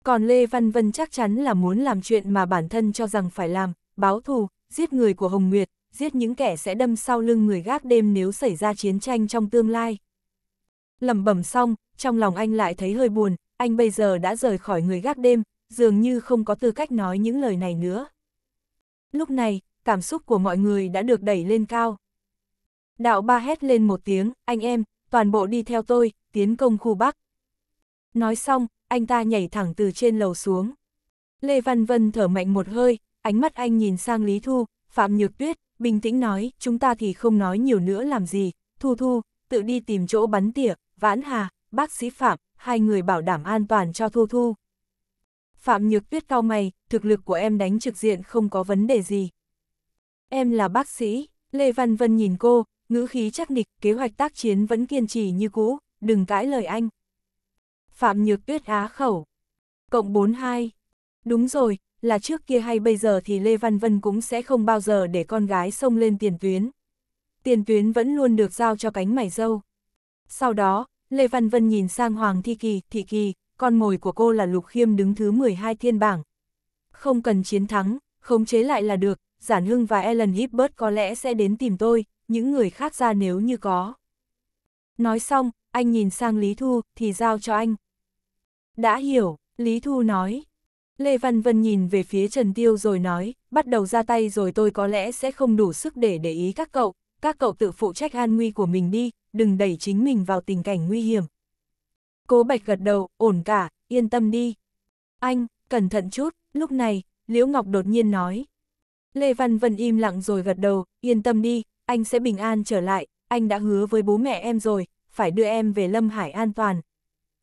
Còn Lê Văn Vân chắc chắn là muốn làm chuyện mà bản thân cho rằng phải làm, báo thù, giết người của Hồng Nguyệt, giết những kẻ sẽ đâm sau lưng người gác đêm nếu xảy ra chiến tranh trong tương lai. Lẩm bẩm xong, trong lòng anh lại thấy hơi buồn, anh bây giờ đã rời khỏi người gác đêm, dường như không có tư cách nói những lời này nữa. Lúc này, cảm xúc của mọi người đã được đẩy lên cao. Đạo ba hét lên một tiếng, anh em, toàn bộ đi theo tôi, tiến công khu Bắc. Nói xong, anh ta nhảy thẳng từ trên lầu xuống. Lê Văn Vân thở mạnh một hơi, ánh mắt anh nhìn sang Lý Thu, Phạm Nhược Tuyết, bình tĩnh nói, chúng ta thì không nói nhiều nữa làm gì, Thu Thu, tự đi tìm chỗ bắn tỉa, Vãn Hà, bác sĩ Phạm, hai người bảo đảm an toàn cho Thu Thu. Phạm Nhược Tuyết cao mày, thực lực của em đánh trực diện không có vấn đề gì. Em là bác sĩ, Lê Văn Vân nhìn cô, ngữ khí chắc nịch, kế hoạch tác chiến vẫn kiên trì như cũ, đừng cãi lời anh. Phạm Nhược Tuyết á khẩu. Cộng 42. Đúng rồi, là trước kia hay bây giờ thì Lê Văn Vân cũng sẽ không bao giờ để con gái xông lên tiền tuyến. Tiền tuyến vẫn luôn được giao cho cánh mày dâu. Sau đó, Lê Văn Vân nhìn sang Hoàng Thi Kỳ, Thị Kỳ, con mồi của cô là Lục Khiêm đứng thứ 12 thiên bảng. Không cần chiến thắng, khống chế lại là được, Giản Hưng và Ellen Hibbert có lẽ sẽ đến tìm tôi, những người khác ra nếu như có. Nói xong, anh nhìn sang Lý Thu, thì giao cho anh. Đã hiểu, Lý Thu nói. Lê Văn Vân nhìn về phía Trần Tiêu rồi nói, bắt đầu ra tay rồi tôi có lẽ sẽ không đủ sức để để ý các cậu, các cậu tự phụ trách an nguy của mình đi, đừng đẩy chính mình vào tình cảnh nguy hiểm, Cố Bạch gật đầu, ổn cả, yên tâm đi. Anh, cẩn thận chút, lúc này, Liễu Ngọc đột nhiên nói. Lê Văn Vân im lặng rồi gật đầu, yên tâm đi, anh sẽ bình an trở lại, anh đã hứa với bố mẹ em rồi, phải đưa em về Lâm Hải an toàn.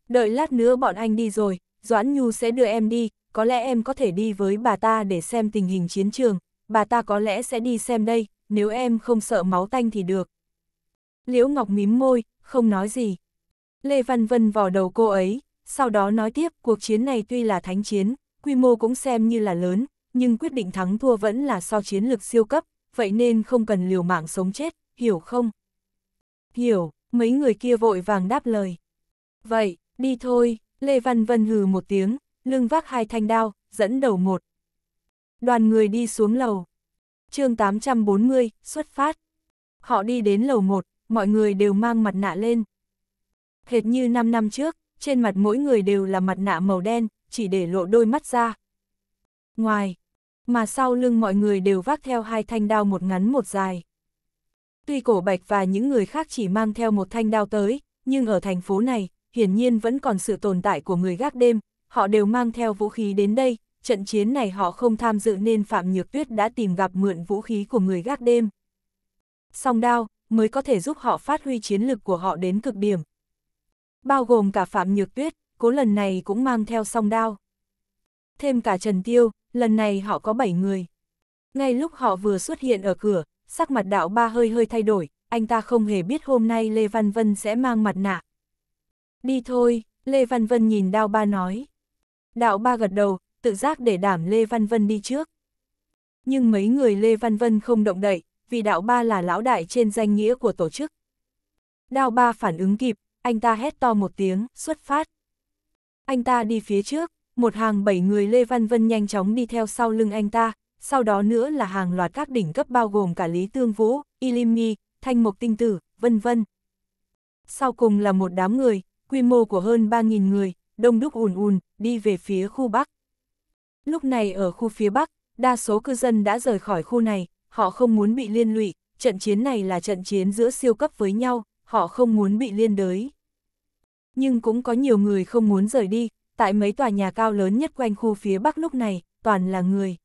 Đợi lát nữa bọn anh đi rồi, Doãn Nhu sẽ đưa em đi, có lẽ em có thể đi với bà ta để xem tình hình chiến trường, bà ta có lẽ sẽ đi xem đây, nếu em không sợ máu tanh thì được. Liễu Ngọc mím môi, không nói gì. Lê Văn Vân vò đầu cô ấy, sau đó nói tiếp cuộc chiến này tuy là thánh chiến, quy mô cũng xem như là lớn, nhưng quyết định thắng thua vẫn là so chiến lược siêu cấp, vậy nên không cần liều mạng sống chết, hiểu không? Hiểu, mấy người kia vội vàng đáp lời. Vậy, đi thôi, Lê Văn Vân hừ một tiếng, lưng vác hai thanh đao, dẫn đầu một. Đoàn người đi xuống lầu. chương 840, xuất phát. Họ đi đến lầu một, mọi người đều mang mặt nạ lên, hệt như 5 năm trước, trên mặt mỗi người đều là mặt nạ màu đen, chỉ để lộ đôi mắt ra. Ngoài, mà sau lưng mọi người đều vác theo hai thanh đao một ngắn một dài. Tuy cổ bạch và những người khác chỉ mang theo một thanh đao tới, nhưng ở thành phố này, hiển nhiên vẫn còn sự tồn tại của người gác đêm, họ đều mang theo vũ khí đến đây, trận chiến này họ không tham dự nên Phạm Nhược Tuyết đã tìm gặp mượn vũ khí của người gác đêm. Song đao mới có thể giúp họ phát huy chiến lực của họ đến cực điểm, bao gồm cả Phạm Nhược Tuyết, cố lần này cũng mang theo song đao. Thêm cả Trần Tiêu, lần này họ có 7 người. Ngay lúc họ vừa xuất hiện ở cửa, sắc mặt đạo ba hơi hơi thay đổi, anh ta không hề biết hôm nay Lê Văn Vân sẽ mang mặt nạ. Đi thôi, Lê Văn Vân nhìn đạo ba nói. Đạo ba gật đầu, tự giác để đảm Lê Văn Vân đi trước. Nhưng mấy người Lê Văn Vân không động đậy, vì đạo ba là lão đại trên danh nghĩa của tổ chức. đạo ba phản ứng kịp, anh ta hét to một tiếng, xuất phát. Anh ta đi phía trước, một hàng bảy người Lê Văn Vân nhanh chóng đi theo sau lưng anh ta, sau đó nữa là hàng loạt các đỉnh cấp bao gồm cả Lý Tương Vũ, Ilimi, Thanh Mộc Tinh Tử, vân vân. Sau cùng là một đám người, quy mô của hơn 3.000 người, đông đúc ùn ùn, đi về phía khu Bắc. Lúc này ở khu phía Bắc, đa số cư dân đã rời khỏi khu này, họ không muốn bị liên lụy, trận chiến này là trận chiến giữa siêu cấp với nhau, họ không muốn bị liên đới nhưng cũng có nhiều người không muốn rời đi, tại mấy tòa nhà cao lớn nhất quanh khu phía Bắc lúc này, toàn là người.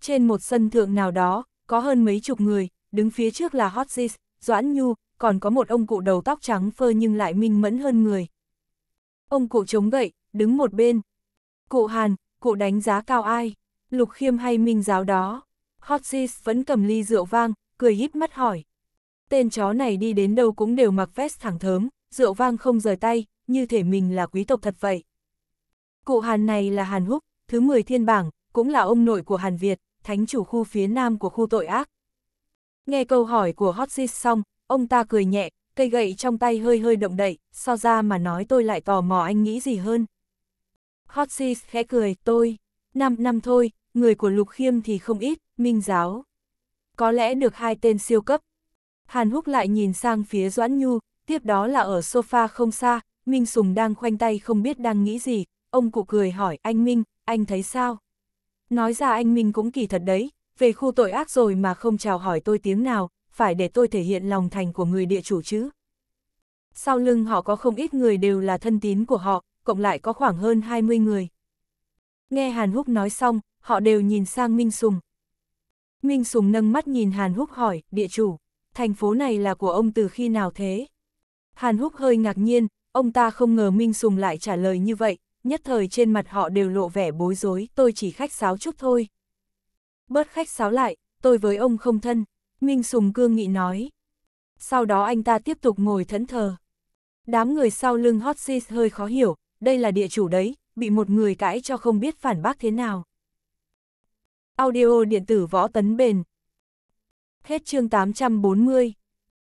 Trên một sân thượng nào đó, có hơn mấy chục người, đứng phía trước là Hotzis Doãn Nhu, còn có một ông cụ đầu tóc trắng phơ nhưng lại minh mẫn hơn người. Ông cụ chống gậy, đứng một bên. Cụ Hàn, cụ đánh giá cao ai? Lục khiêm hay minh giáo đó? Hotzis vẫn cầm ly rượu vang, cười híp mắt hỏi. Tên chó này đi đến đâu cũng đều mặc vest thẳng thớm, rượu vang không rời tay, như thể mình là quý tộc thật vậy. Cụ Hàn này là Hàn Húc, thứ 10 thiên bảng, cũng là ông nội của Hàn Việt, thánh chủ khu phía nam của khu tội ác. Nghe câu hỏi của Hotsis xong, ông ta cười nhẹ, cây gậy trong tay hơi hơi động đậy, so ra mà nói tôi lại tò mò anh nghĩ gì hơn. Hotsis khẽ cười, tôi, 5 năm thôi, người của Lục Khiêm thì không ít, minh giáo. Có lẽ được hai tên siêu cấp. Hàn Húc lại nhìn sang phía Doãn Nhu, Tiếp đó là ở sofa không xa, Minh Sùng đang khoanh tay không biết đang nghĩ gì, ông cụ cười hỏi anh Minh, anh thấy sao? Nói ra anh Minh cũng kỳ thật đấy, về khu tội ác rồi mà không chào hỏi tôi tiếng nào, phải để tôi thể hiện lòng thành của người địa chủ chứ. Sau lưng họ có không ít người đều là thân tín của họ, cộng lại có khoảng hơn 20 người. Nghe Hàn Húc nói xong, họ đều nhìn sang Minh Sùng. Minh Sùng nâng mắt nhìn Hàn Húc hỏi, địa chủ, thành phố này là của ông từ khi nào thế? Hàn Húc hơi ngạc nhiên, ông ta không ngờ Minh Sùng lại trả lời như vậy, nhất thời trên mặt họ đều lộ vẻ bối rối, tôi chỉ khách sáo chút thôi. Bớt khách sáo lại, tôi với ông không thân, Minh Sùng cương nghị nói. Sau đó anh ta tiếp tục ngồi thẫn thờ. Đám người sau lưng hot sis hơi khó hiểu, đây là địa chủ đấy, bị một người cãi cho không biết phản bác thế nào. Audio điện tử võ tấn bền. Hết chương 840.